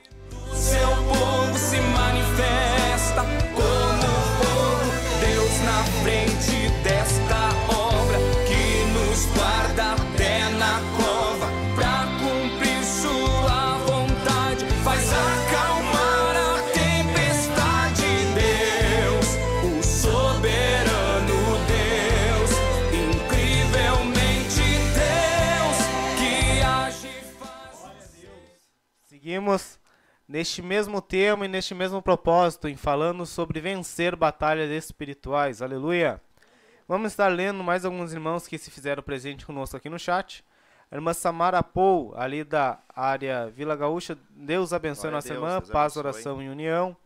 O seu povo se manifesta como povo. Deus na frente desta obra que nos guarda até na cova. Seguimos neste mesmo tema e neste mesmo propósito, em falando sobre vencer batalhas espirituais. Aleluia! Vamos estar lendo mais alguns irmãos que se fizeram presente conosco aqui no chat. A irmã Samara Pou, ali da área Vila Gaúcha, Deus abençoe Glória nossa Deus, irmã, Deus paz, abençoe. oração e união.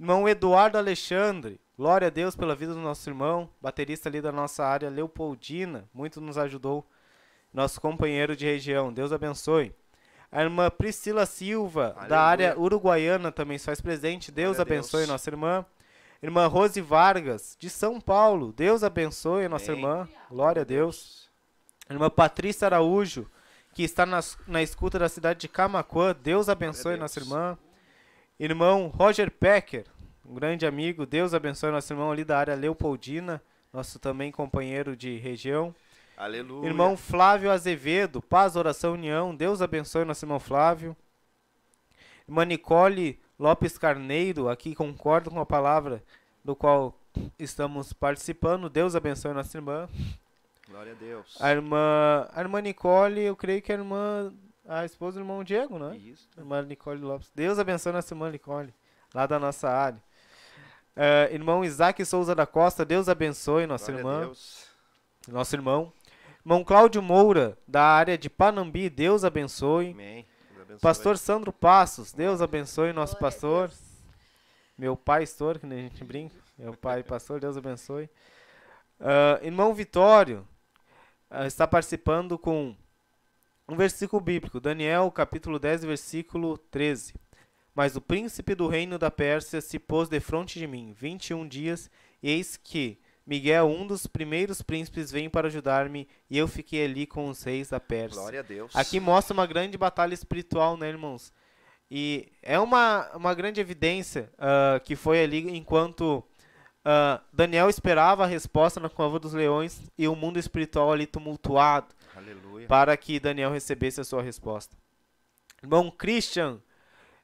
Irmão Eduardo Alexandre, Glória a Deus pela vida do nosso irmão, baterista ali da nossa área, Leopoldina, muito nos ajudou, nosso companheiro de região. Deus abençoe. A irmã Priscila Silva, Aleluia. da área uruguaiana, também se faz presente. Deus Glória abençoe Deus. nossa irmã. Irmã Rose Vargas, de São Paulo. Deus abençoe nossa Bem. irmã. Glória a Deus. Irmã Patrícia Araújo, que está na, na escuta da cidade de Camacuã. Deus abençoe nossa irmã. Irmão Roger Pecker, um grande amigo. Deus abençoe nosso irmão ali da área Leopoldina, nosso também companheiro de região. Aleluia. Irmão Flávio Azevedo, paz, oração, união. Deus abençoe nosso irmão Flávio. Irmã Nicole Lopes Carneiro, aqui concordo com a palavra do qual estamos participando. Deus abençoe nossa irmã. Glória a Deus. A irmã, a irmã Nicole, eu creio que é a irmã, a esposa do irmão Diego, não é? Isso. irmã Nicole Lopes. Deus abençoe nossa irmã Nicole, lá da nossa área. Uh, irmão Isaac Souza da Costa, Deus abençoe nossa Glória irmã. Nosso irmão. Mão Cláudio Moura, da área de Panambi, Deus abençoe. Amém. abençoe. Pastor Sandro Passos, Deus abençoe nosso pastor. Meu pai, pastor, que nem a gente brinca. Meu pai, pastor, Deus abençoe. Uh, irmão Vitório uh, está participando com um versículo bíblico, Daniel, capítulo 10, versículo 13. Mas o príncipe do reino da Pérsia se pôs de frente de mim, 21 dias, e eis que Miguel, um dos primeiros príncipes, veio para ajudar-me e eu fiquei ali com os reis da Pérsia. Glória a Deus. Aqui mostra uma grande batalha espiritual, né, irmãos? E é uma, uma grande evidência uh, que foi ali enquanto uh, Daniel esperava a resposta na cova dos leões e o mundo espiritual ali tumultuado Aleluia. para que Daniel recebesse a sua resposta. Irmão Christian,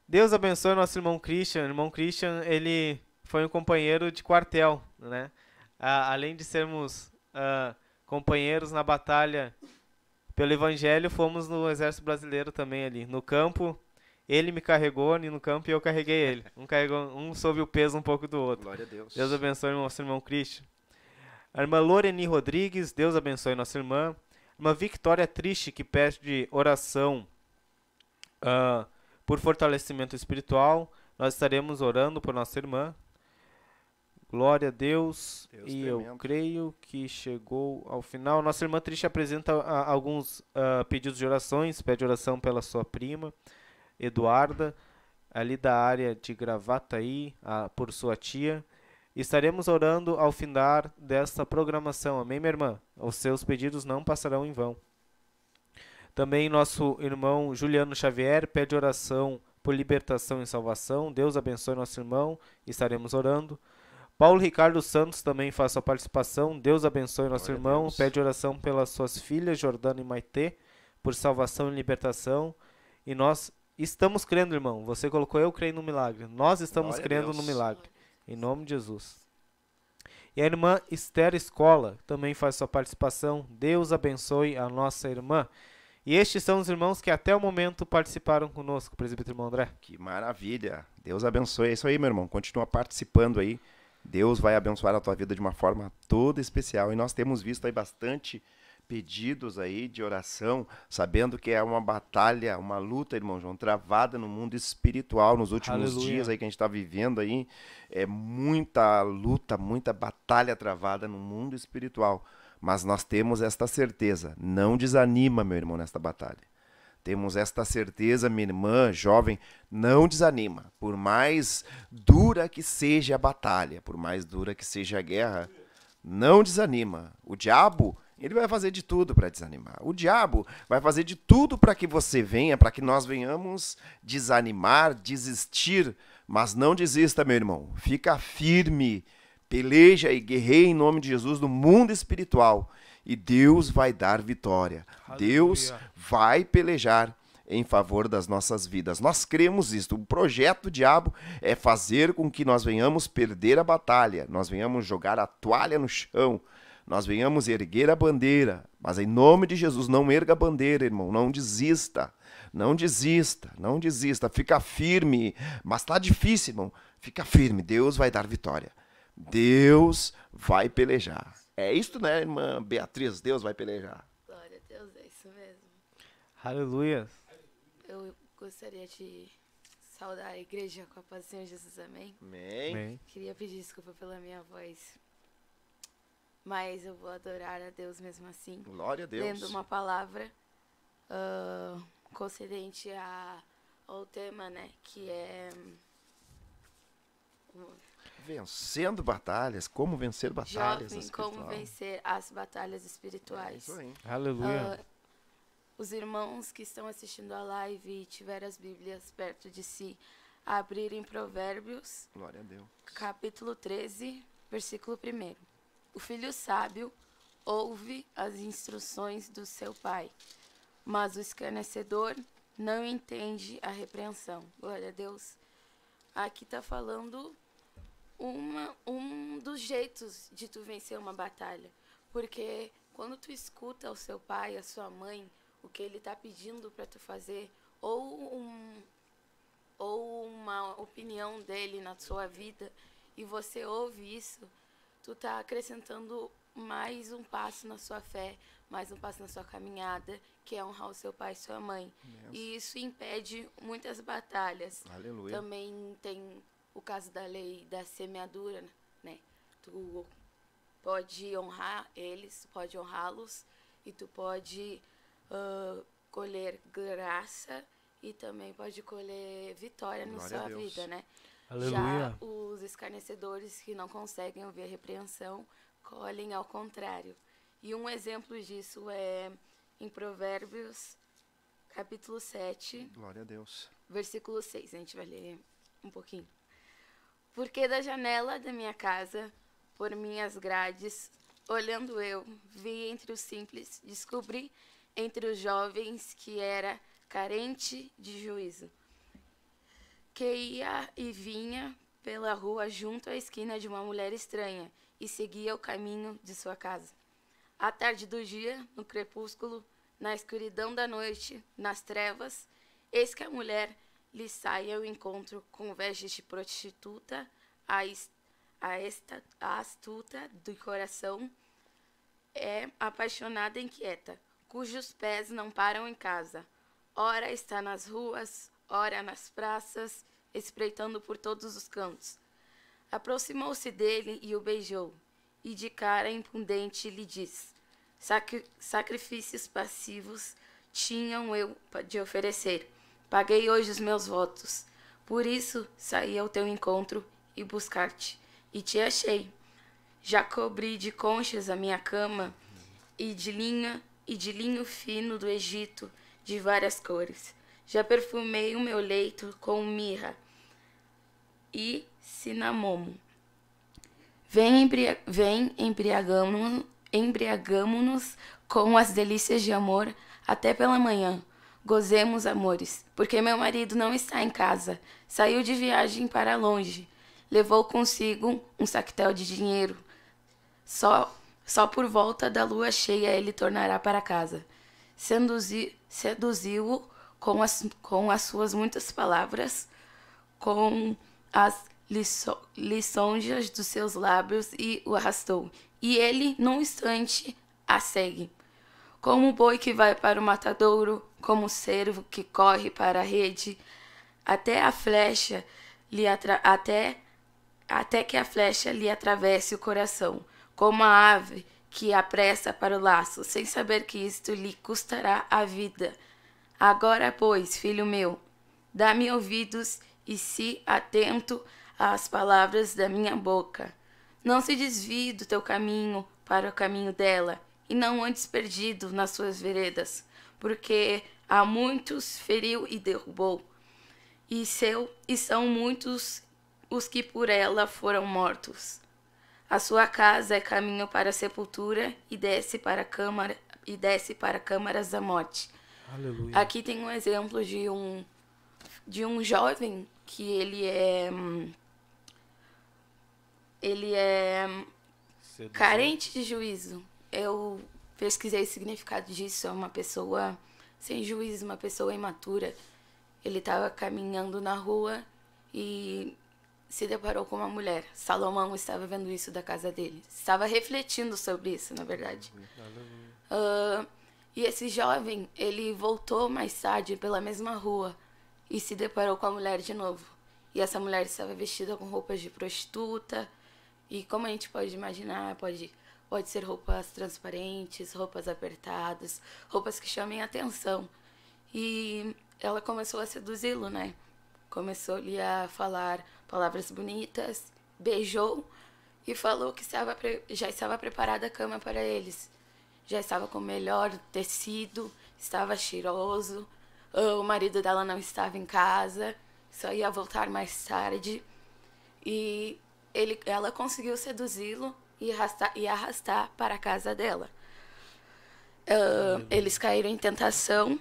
Deus abençoe nosso irmão Christian. Irmão Christian, ele foi um companheiro de quartel, né? Ah, além de sermos ah, companheiros na batalha pelo Evangelho, fomos no Exército Brasileiro também ali. No campo, ele me carregou ali no campo e eu carreguei ele. Um, carregou, um sob o peso um pouco do outro. Glória a Deus. Deus abençoe nosso irmão Cristo. A irmã Loreni Rodrigues, Deus abençoe nossa irmã. Uma vitória Triste que pede oração uh, por fortalecimento espiritual. Nós estaremos orando por nossa irmã. Glória a Deus. Deus e tremendo. eu creio que chegou ao final. Nossa irmã Trish apresenta a, ah, alguns uh, pedidos de orações. Pede oração pela sua prima, Eduarda, ali da área de Gravataí, a, ah, por sua tia. Estaremos orando ao findar desta programação. Amém, minha irmã? Os seus pedidos não passarão em vão. Também nosso irmão Juliano Xavier pede oração por libertação e salvação. Deus abençoe nosso irmão. Estaremos orando. Paulo Ricardo Santos também faz sua participação. Deus abençoe nosso Glória irmão. Pede oração pelas suas filhas, Jordana e Maitê, por salvação e libertação. E nós estamos crendo, irmão. Você colocou eu creio no milagre. Nós estamos Glória crendo no milagre. Em nome de Jesus. E a irmã Esther Escola também faz sua participação. Deus abençoe a nossa irmã. E estes são os irmãos que até o momento participaram conosco, presbítero irmão André. Que maravilha. Deus abençoe. É isso aí, meu irmão. Continua participando aí. Deus vai abençoar a tua vida de uma forma toda especial. E nós temos visto aí bastante pedidos aí de oração, sabendo que é uma batalha, uma luta, irmão João, travada no mundo espiritual nos últimos Aleluia. dias aí que a gente está vivendo aí, é muita luta, muita batalha travada no mundo espiritual. Mas nós temos esta certeza, não desanima, meu irmão, nesta batalha. Temos esta certeza, minha irmã jovem, não desanima. Por mais dura que seja a batalha, por mais dura que seja a guerra, não desanima. O diabo, ele vai fazer de tudo para desanimar. O diabo vai fazer de tudo para que você venha, para que nós venhamos desanimar, desistir. Mas não desista, meu irmão. Fica firme. Peleja e guerreia em nome de Jesus no mundo espiritual e Deus vai dar vitória. Aleluia. Deus vai pelejar em favor das nossas vidas. Nós cremos isto. O projeto do diabo é fazer com que nós venhamos perder a batalha, nós venhamos jogar a toalha no chão, nós venhamos erguer a bandeira. Mas em nome de Jesus, não erga a bandeira, irmão, não desista. Não desista, não desista, fica firme. Mas tá difícil, irmão. Fica firme, Deus vai dar vitória. Deus vai pelejar. É isto, né, irmã Beatriz? Deus vai pelejar. Glória a Deus, é isso mesmo. Aleluia. Eu gostaria de saudar a igreja com a paz do Senhor Jesus, amém? Amém. amém. Queria pedir desculpa pela minha voz. Mas eu vou adorar a Deus mesmo assim. Glória a Deus. Lendo uma palavra uh, concedente a, ao tema, né? Que é. ver. Hum, vencendo batalhas, como vencer batalhas. Jovem, como vencer as batalhas espirituais. É isso aí. Aleluia. Uh, os irmãos que estão assistindo a live e tiverem as Bíblias perto de si, abrirem Provérbios. Glória a Deus. Capítulo 13, versículo 1. O filho sábio ouve as instruções do seu pai, mas o escarnecedor não entende a repreensão. Glória a Deus. Aqui está falando uma, um dos jeitos de tu vencer uma batalha. Porque quando tu escuta o seu pai, a sua mãe, o que ele está pedindo para tu fazer, ou, um, ou uma opinião dele na sua vida, e você ouve isso, tu está acrescentando mais um passo na sua fé, mais um passo na sua caminhada, que é honrar o seu pai e sua mãe. E isso impede muitas batalhas. Aleluia. Também tem o caso da lei da semeadura, né? Tu pode honrar eles, pode honrá-los e tu pode uh, colher graça e também pode colher vitória Glória na sua vida, né? Aleluia. Já os escarnecedores que não conseguem ouvir a repreensão colhem ao contrário. E um exemplo disso é em Provérbios, capítulo 7. Glória a Deus. Versículo 6. A gente vai ler um pouquinho. Porque da janela da minha casa, por minhas grades, olhando eu, vi entre os simples, descobri entre os jovens que era carente de juízo, que ia e vinha pela rua junto à esquina de uma mulher estranha e seguia o caminho de sua casa. À tarde do dia, no crepúsculo, na escuridão da noite, nas trevas, eis que a mulher lhe sai ao encontro com vestes de prostituta, a, a, esta, a astuta do coração é apaixonada e inquieta, cujos pés não param em casa. Ora está nas ruas, ora nas praças, espreitando por todos os cantos. Aproximou-se dele e o beijou, e de cara impudente lhe diz: Sacri Sacrifícios passivos tinham eu de oferecer Paguei hoje os meus votos. Por isso saí ao teu encontro e buscar-te. E te achei. Já cobri de conchas a minha cama e de linha e de linho fino do Egito, de várias cores. Já perfumei o meu leito com mirra e cinamomo. Vem, embriag vem embriagamo-nos embriagamo com as delícias de amor até pela manhã. Gozemos, amores, porque meu marido não está em casa. Saiu de viagem para longe. Levou consigo um saquetel de dinheiro. Só, só por volta da lua cheia ele tornará para casa. Seduzi, Seduziu-o com as, com as suas muitas palavras, com as lições lisonjas dos seus lábios e o arrastou. E ele, num instante, a segue. Como o boi que vai para o matadouro, como o cervo que corre para a rede, até a flecha lhe até até que a flecha lhe atravesse o coração, como a ave que apressa para o laço, sem saber que isto lhe custará a vida. Agora, pois, filho meu, dá-me ouvidos e se atento às palavras da minha boca. Não se desvie do teu caminho para o caminho dela, e não andes perdido nas suas veredas porque a muitos feriu e derrubou, e, seu, e são muitos os que por ela foram mortos. A sua casa é caminho para a sepultura e desce para a câmara e desce para câmaras da morte. Aleluia. Aqui tem um exemplo de um de um jovem que ele é ele é Sedução. carente de juízo. É o pesquisei o significado disso. É uma pessoa sem juízo, uma pessoa imatura. Ele estava caminhando na rua e se deparou com uma mulher. Salomão estava vendo isso da casa dele. Estava refletindo sobre isso, na verdade. Uh, e esse jovem, ele voltou mais tarde pela mesma rua e se deparou com a mulher de novo. E essa mulher estava vestida com roupas de prostituta. E como a gente pode imaginar, pode Pode ser roupas transparentes, roupas apertadas, roupas que chamem atenção. E ela começou a seduzi-lo, né? Começou-lhe a falar palavras bonitas, beijou e falou que estava já estava preparada a cama para eles. Já estava com o melhor tecido, estava cheiroso, ah, o marido dela não estava em casa, só ia voltar mais tarde. E ele, ela conseguiu seduzi-lo e arrastar, e arrastar para a casa dela. Uh, eles caíram em tentação.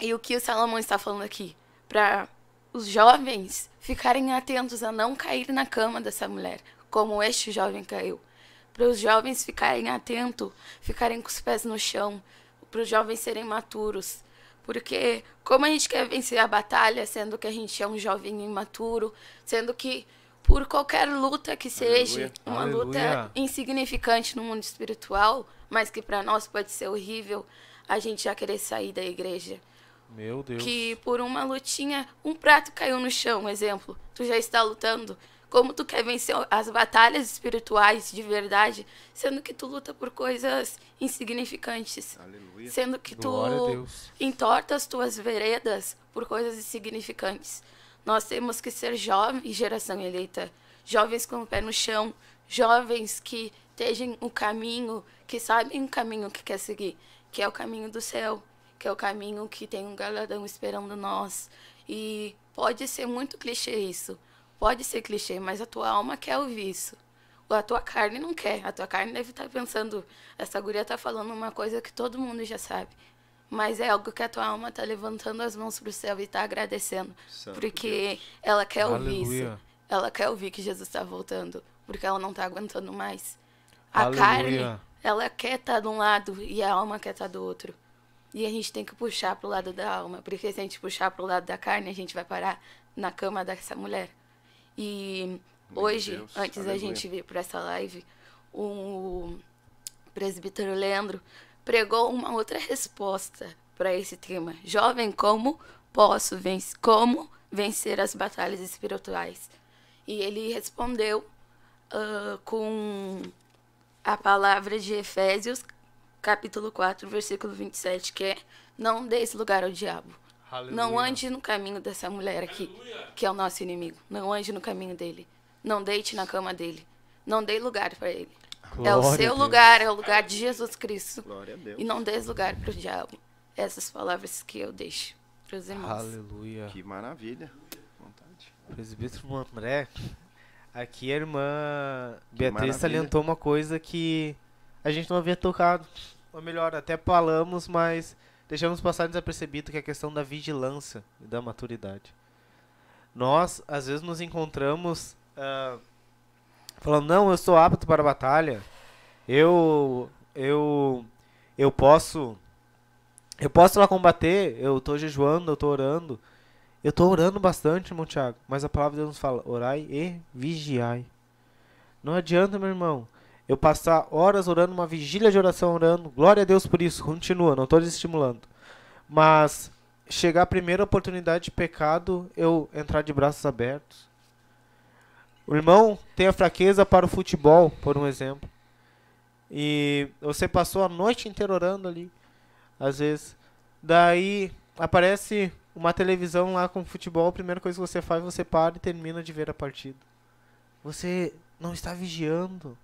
E o que o Salomão está falando aqui? Para os jovens ficarem atentos a não cair na cama dessa mulher, como este jovem caiu. Para os jovens ficarem atentos, ficarem com os pés no chão, para os jovens serem maturos. Porque como a gente quer vencer a batalha, sendo que a gente é um jovem imaturo, sendo que por qualquer luta que seja, Aleluia. uma Aleluia. luta insignificante no mundo espiritual, mas que para nós pode ser horrível, a gente já querer sair da igreja. Meu Deus. Que por uma lutinha, um prato caiu no chão, exemplo. Tu já está lutando. Como tu quer vencer as batalhas espirituais de verdade, sendo que tu luta por coisas insignificantes. Aleluia. Sendo que tu entorta as tuas veredas por coisas insignificantes. Nós temos que ser jovem, geração eleita, jovens com o pé no chão, jovens que estejam o caminho, que sabem o caminho que quer seguir, que é o caminho do céu, que é o caminho que tem um galadão esperando nós. E pode ser muito clichê isso, pode ser clichê, mas a tua alma quer ouvir isso. A tua carne não quer, a tua carne deve estar tá pensando, essa guria está falando uma coisa que todo mundo já sabe mas é algo que a tua alma está levantando as mãos para o céu e está agradecendo, Santo porque Deus. ela quer ouvir isso. Ela quer ouvir que Jesus está voltando, porque ela não está aguentando mais. A Aleluia. carne, ela quer estar tá de um lado e a alma quer estar tá do outro. E a gente tem que puxar pro lado da alma, porque se a gente puxar pro lado da carne, a gente vai parar na cama dessa mulher. E Meu hoje, Deus. antes Aleluia. da gente vir para essa live, o presbítero Leandro pregou uma outra resposta para esse tema. Jovem, como posso vencer, como vencer as batalhas espirituais? E ele respondeu uh, com a palavra de Efésios, capítulo 4, versículo 27, que é: Não dê lugar ao diabo. Aleluia. Não ande no caminho dessa mulher aqui, Aleluia. que é o nosso inimigo. Não ande no caminho dele. Não deite na cama dele. Não dê lugar para ele. Glória é o seu lugar, é o lugar de Jesus Cristo. Glória a Deus. E não des lugar para o diabo. Essas palavras que eu deixo para os irmãos. Aleluia. Que maravilha. Vontade. Presbítero André, aqui a irmã que Beatriz maravilha. salientou uma coisa que a gente não havia tocado. Ou melhor, até falamos, mas deixamos passar desapercebido que é a questão da vigilância e da maturidade. Nós, às vezes, nos encontramos. Uh, falando: "Não, eu sou apto para a batalha. Eu eu eu posso eu posso lá combater, eu estou jejuando, eu estou orando. Eu estou orando bastante, irmão Tiago, mas a palavra de Deus nos fala: orai e vigiai. Não adianta, meu irmão, eu passar horas orando, uma vigília de oração orando. Glória a Deus por isso, continua, não estou desestimulando. Mas chegar a primeira oportunidade de pecado, eu entrar de braços abertos. O irmão tem a fraqueza para o futebol, por um exemplo. E você passou a noite inteira orando ali, às vezes. Daí aparece uma televisão lá com futebol, a primeira coisa que você faz, você para e termina de ver a partida. Você não está vigiando.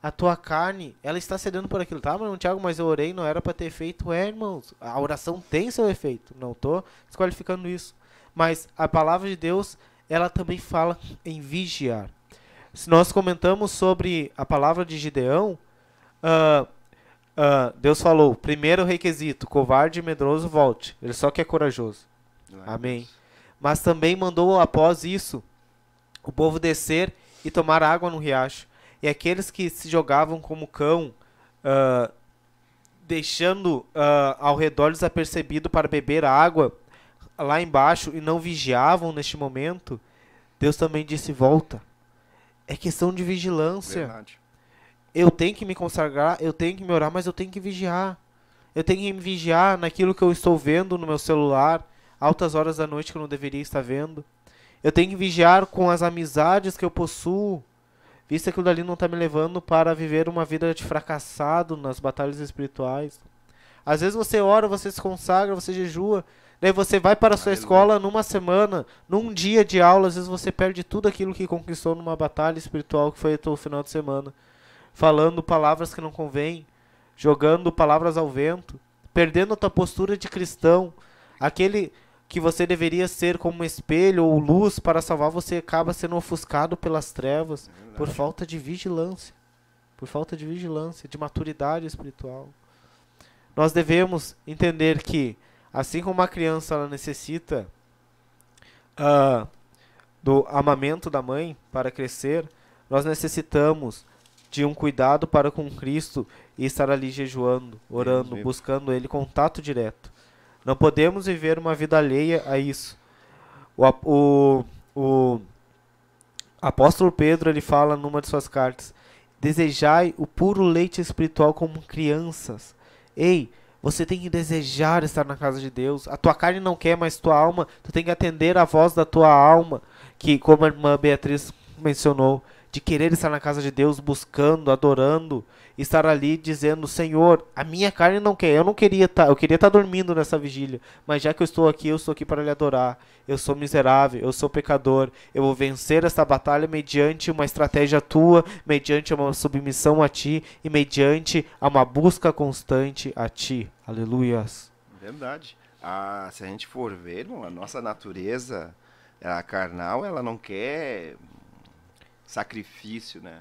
A tua carne, ela está cedendo por aquilo, tá, mano? Tiago, mas eu orei, não era para ter feito. É, irmãos, a oração tem seu efeito. Não tô desqualificando isso. Mas a palavra de Deus, ela também fala em vigiar. Se nós comentamos sobre a palavra de Gideão, uh, uh, Deus falou: primeiro requisito, covarde e medroso, volte. Ele só quer é corajoso. Amém. Mas também mandou após isso o povo descer e tomar água no riacho. E aqueles que se jogavam como cão, uh, deixando ao redor desapercebido para beber a água, lá embaixo e não vigiavam neste momento, Deus também disse: volta. É questão de vigilância. Verdade. Eu tenho que me consagrar, eu tenho que me orar, mas eu tenho que vigiar. Eu tenho que me vigiar naquilo que eu estou vendo no meu celular, altas horas da noite que eu não deveria estar vendo. Eu tenho que vigiar com as amizades que eu possuo, visto que aquilo dali não está me levando para viver uma vida de fracassado nas batalhas espirituais. Às vezes você ora, você se consagra, você jejua, Daí você vai para a sua escola numa semana, num dia de aula, às vezes você perde tudo aquilo que conquistou numa batalha espiritual que foi o final de semana. Falando palavras que não convêm, jogando palavras ao vento, perdendo a tua postura de cristão, aquele que você deveria ser como um espelho ou luz para salvar você acaba sendo ofuscado pelas trevas é por falta de vigilância, por falta de vigilância, de maturidade espiritual. Nós devemos entender que Assim como uma criança ela necessita uh, do amamento da mãe para crescer, nós necessitamos de um cuidado para com Cristo e estar ali jejuando, orando, buscando Ele contato direto. Não podemos viver uma vida alheia a isso. O, o, o apóstolo Pedro ele fala numa de suas cartas: Desejai o puro leite espiritual como crianças. Ei, você tem que desejar estar na casa de Deus. A tua carne não quer, mas tua alma, tu tem que atender à voz da tua alma, que como a irmã Beatriz mencionou, de querer estar na casa de Deus, buscando, adorando estar ali dizendo, Senhor, a minha carne não quer, eu não queria estar, tá, eu queria estar tá dormindo nessa vigília, mas já que eu estou aqui, eu estou aqui para lhe adorar. Eu sou miserável, eu sou pecador, eu vou vencer esta batalha mediante uma estratégia tua, mediante uma submissão a ti e mediante a uma busca constante a ti. Aleluias. Verdade. Ah, se a gente for ver, a nossa natureza a carnal, ela não quer sacrifício, né?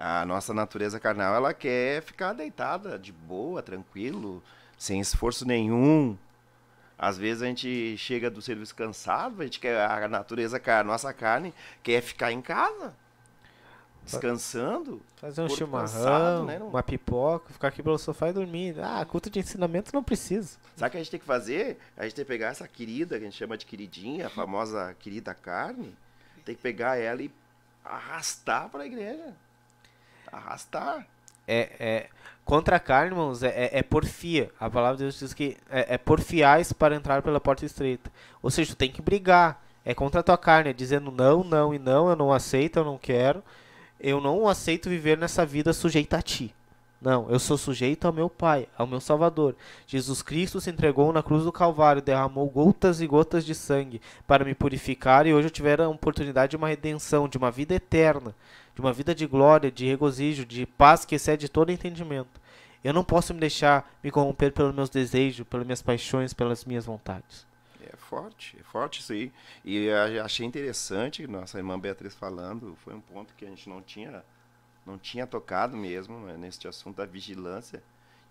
A nossa natureza carnal, ela quer ficar deitada, de boa, tranquilo, sem esforço nenhum. Às vezes a gente chega do serviço cansado, a gente quer a natureza, a nossa carne quer ficar em casa, descansando. Fazer um chimarrão, cansado, né? uma pipoca, ficar aqui pelo sofá e dormir. Ah, culto de ensinamento não precisa. Sabe o que a gente tem que fazer? A gente tem que pegar essa querida, que a gente chama de queridinha, a famosa querida carne, tem que pegar ela e arrastar para a igreja. Arrastar. É, é, contra Carnimons é, é, é, porfia. A palavra de Deus diz que é, é porfiais para entrar pela porta estreita. Ou seja, tu tem que brigar. É contra a tua carne, é dizendo não, não e não, eu não aceito, eu não quero. Eu não aceito viver nessa vida sujeita a ti. Não, eu sou sujeito ao meu Pai, ao meu Salvador. Jesus Cristo se entregou na cruz do Calvário, derramou gotas e gotas de sangue para me purificar e hoje eu tiver a oportunidade de uma redenção, de uma vida eterna de uma vida de glória, de regozijo, de paz que excede todo entendimento. Eu não posso me deixar me corromper pelos meus desejos, pelas minhas paixões, pelas minhas vontades. É forte, é forte isso aí. E achei interessante nossa irmã Beatriz falando, foi um ponto que a gente não tinha não tinha tocado mesmo né, neste assunto da vigilância.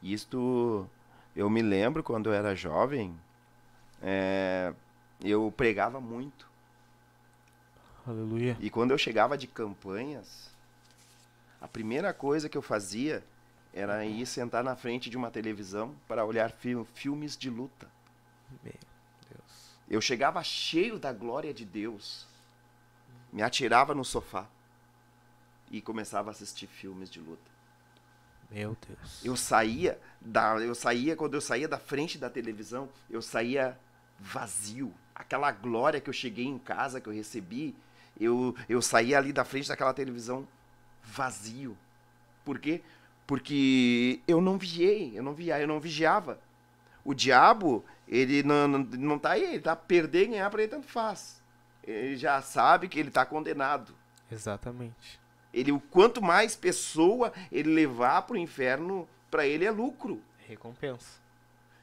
Isto eu me lembro quando eu era jovem, é, eu pregava muito Aleluia. E quando eu chegava de campanhas, a primeira coisa que eu fazia era ir sentar na frente de uma televisão para olhar filmes de luta. Meu Deus. Eu chegava cheio da glória de Deus, me atirava no sofá e começava a assistir filmes de luta. Meu Deus. Eu saía da eu saía quando eu saía da frente da televisão, eu saía vazio. Aquela glória que eu cheguei em casa que eu recebi, eu, eu saí ali da frente daquela televisão vazio. Por quê? Porque eu não vigiei, eu não via, eu não vigiava. O diabo, ele não, não, não tá aí, ele tá perder e ganhar para ele tanto faz. Ele já sabe que ele tá condenado. Exatamente. Ele, o quanto mais pessoa ele levar pro inferno, para ele é lucro. Recompensa.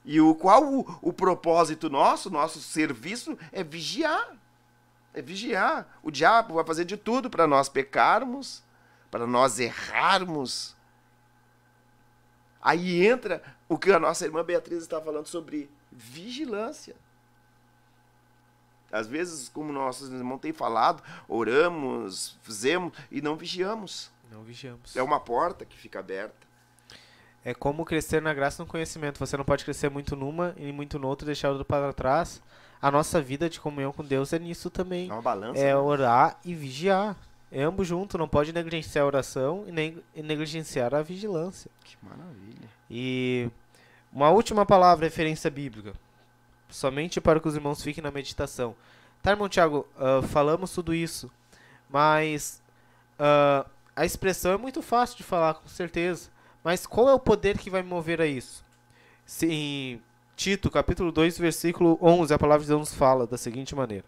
E o qual o, o propósito nosso, nosso serviço é vigiar. É vigiar. O diabo vai fazer de tudo para nós pecarmos, para nós errarmos. Aí entra o que a nossa irmã Beatriz está falando sobre vigilância. Às vezes, como nossos irmãos têm falado, oramos, fizemos e não vigiamos. Não vigiamos. É uma porta que fica aberta. É como crescer na graça e no conhecimento. Você não pode crescer muito numa e muito no outro, deixar o outro para trás a nossa vida de comunhão com Deus é nisso também. É uma balança. É né? orar e vigiar. É ambos juntos, não pode negligenciar a oração e nem negligenciar a vigilância. Que maravilha. E uma última palavra, referência bíblica. Somente para que os irmãos fiquem na meditação. Tá, irmão Tiago, uh, ah, falamos tudo isso, mas uh, a expressão é muito fácil de falar, com certeza. Mas qual é o poder que vai me mover a isso? Sim Tito, capítulo 2, versículo 11, a palavra de Deus nos fala da seguinte maneira: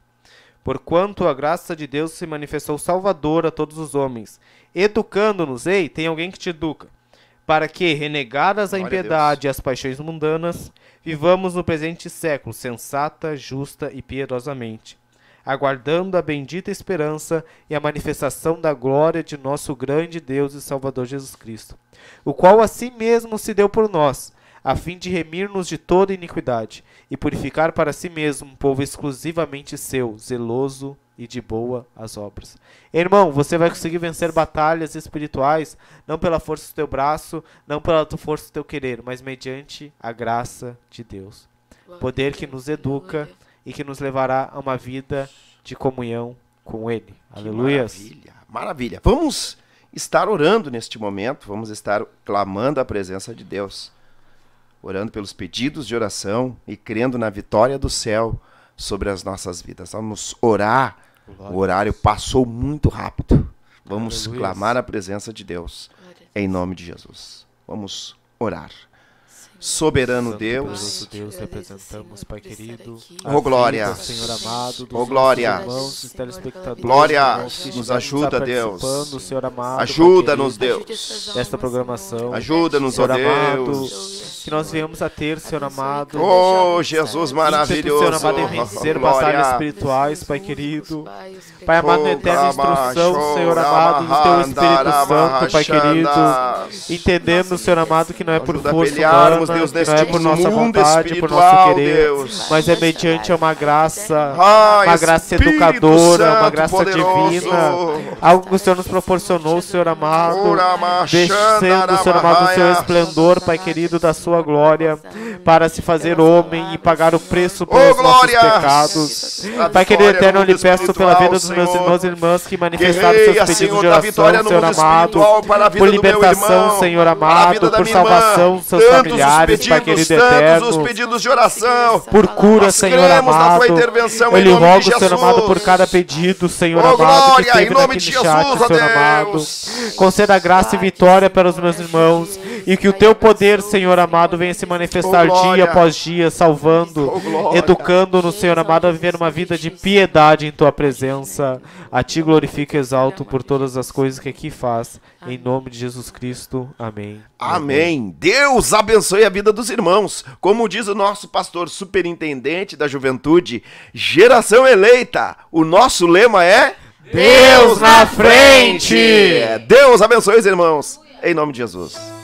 Porquanto a graça de Deus se manifestou salvadora a todos os homens, educando-nos, ei, tem alguém que te educa, para que, renegadas a impiedade e as paixões mundanas, vivamos no presente século sensata, justa e piedosamente aguardando a bendita esperança e a manifestação da glória de nosso grande Deus e Salvador Jesus Cristo, o qual a si mesmo se deu por nós, a fim de remir-nos de toda iniquidade e purificar para si mesmo um povo exclusivamente seu, zeloso e de boa as obras. Irmão, você vai conseguir vencer batalhas espirituais não pela força do teu braço, não pela força do teu querer, mas mediante a graça de Deus. Poder que nos educa e que nos levará a uma vida de comunhão com Ele. Aleluia. Maravilha, maravilha. Vamos estar orando neste momento, vamos estar clamando a presença de Deus orando pelos pedidos de oração e crendo na vitória do céu sobre as nossas vidas. Vamos orar. o horário passou muito rápido. Vamos Aleluia. clamar a presença de Deus em nome de Jesus. Vamos orar. Soberano Deus, Deus representamos, Pai querido. Oh, glória. Assim, Senhor amado, oh, glória. Irmãos, glória. Nos ajuda, Deus. Ajuda-nos, Deus. Desta programação. Ajuda-nos, ó Deus. que nós venhamos a ter, Senhor amado. Oh, Jesus maravilhoso. Senhor amado, em vencer batalhas espirituais, Pai querido. Pai amado, na oh, eterna instrução, Senhor amado, do Teu Espírito Santo, Pai querido. Entendemos, Senhor amado, que não é por força humana. Deus, deste não é por nossa vontade, por nosso querer, Deus. mas é mediante uma graça, ah, uma graça educadora, uma graça divina, algo que o Senhor nos proporcionou, Senhor amado, descendo, Senhor amado, o seu esplendor, Pai querido, da sua glória, para se fazer homem e pagar o preço oh, pelos nossos pecados. Pai querido eterno, eu lhe peço pela vida dos meus irmãos e irmãs que manifestaram seus assim, pedidos de oração, Senhor amado, por libertação, Senhor amado, por salvação, seus familiares lugares para aquele deserto. Os pedidos de oração. Por cura, Senhor amado. Eu lhe rogo, Senhor amado, por cada pedido, Senhor oh, amado, glória, que em nome de Jesus, chat, Senhor amado. Conceda graça e vitória para os meus irmãos e que o teu poder, Senhor amado, venha se manifestar oh, dia após dia, salvando, oh, educando-nos, Senhor amado, a viver uma vida de piedade em tua presença. A ti glorifico e exalto por todas as coisas que aqui faz em nome de Jesus Cristo, amém. Amém. Deus abençoe a vida dos irmãos. Como diz o nosso pastor superintendente da juventude, geração eleita, o nosso lema é. Deus na frente! É, Deus abençoe os irmãos, em nome de Jesus.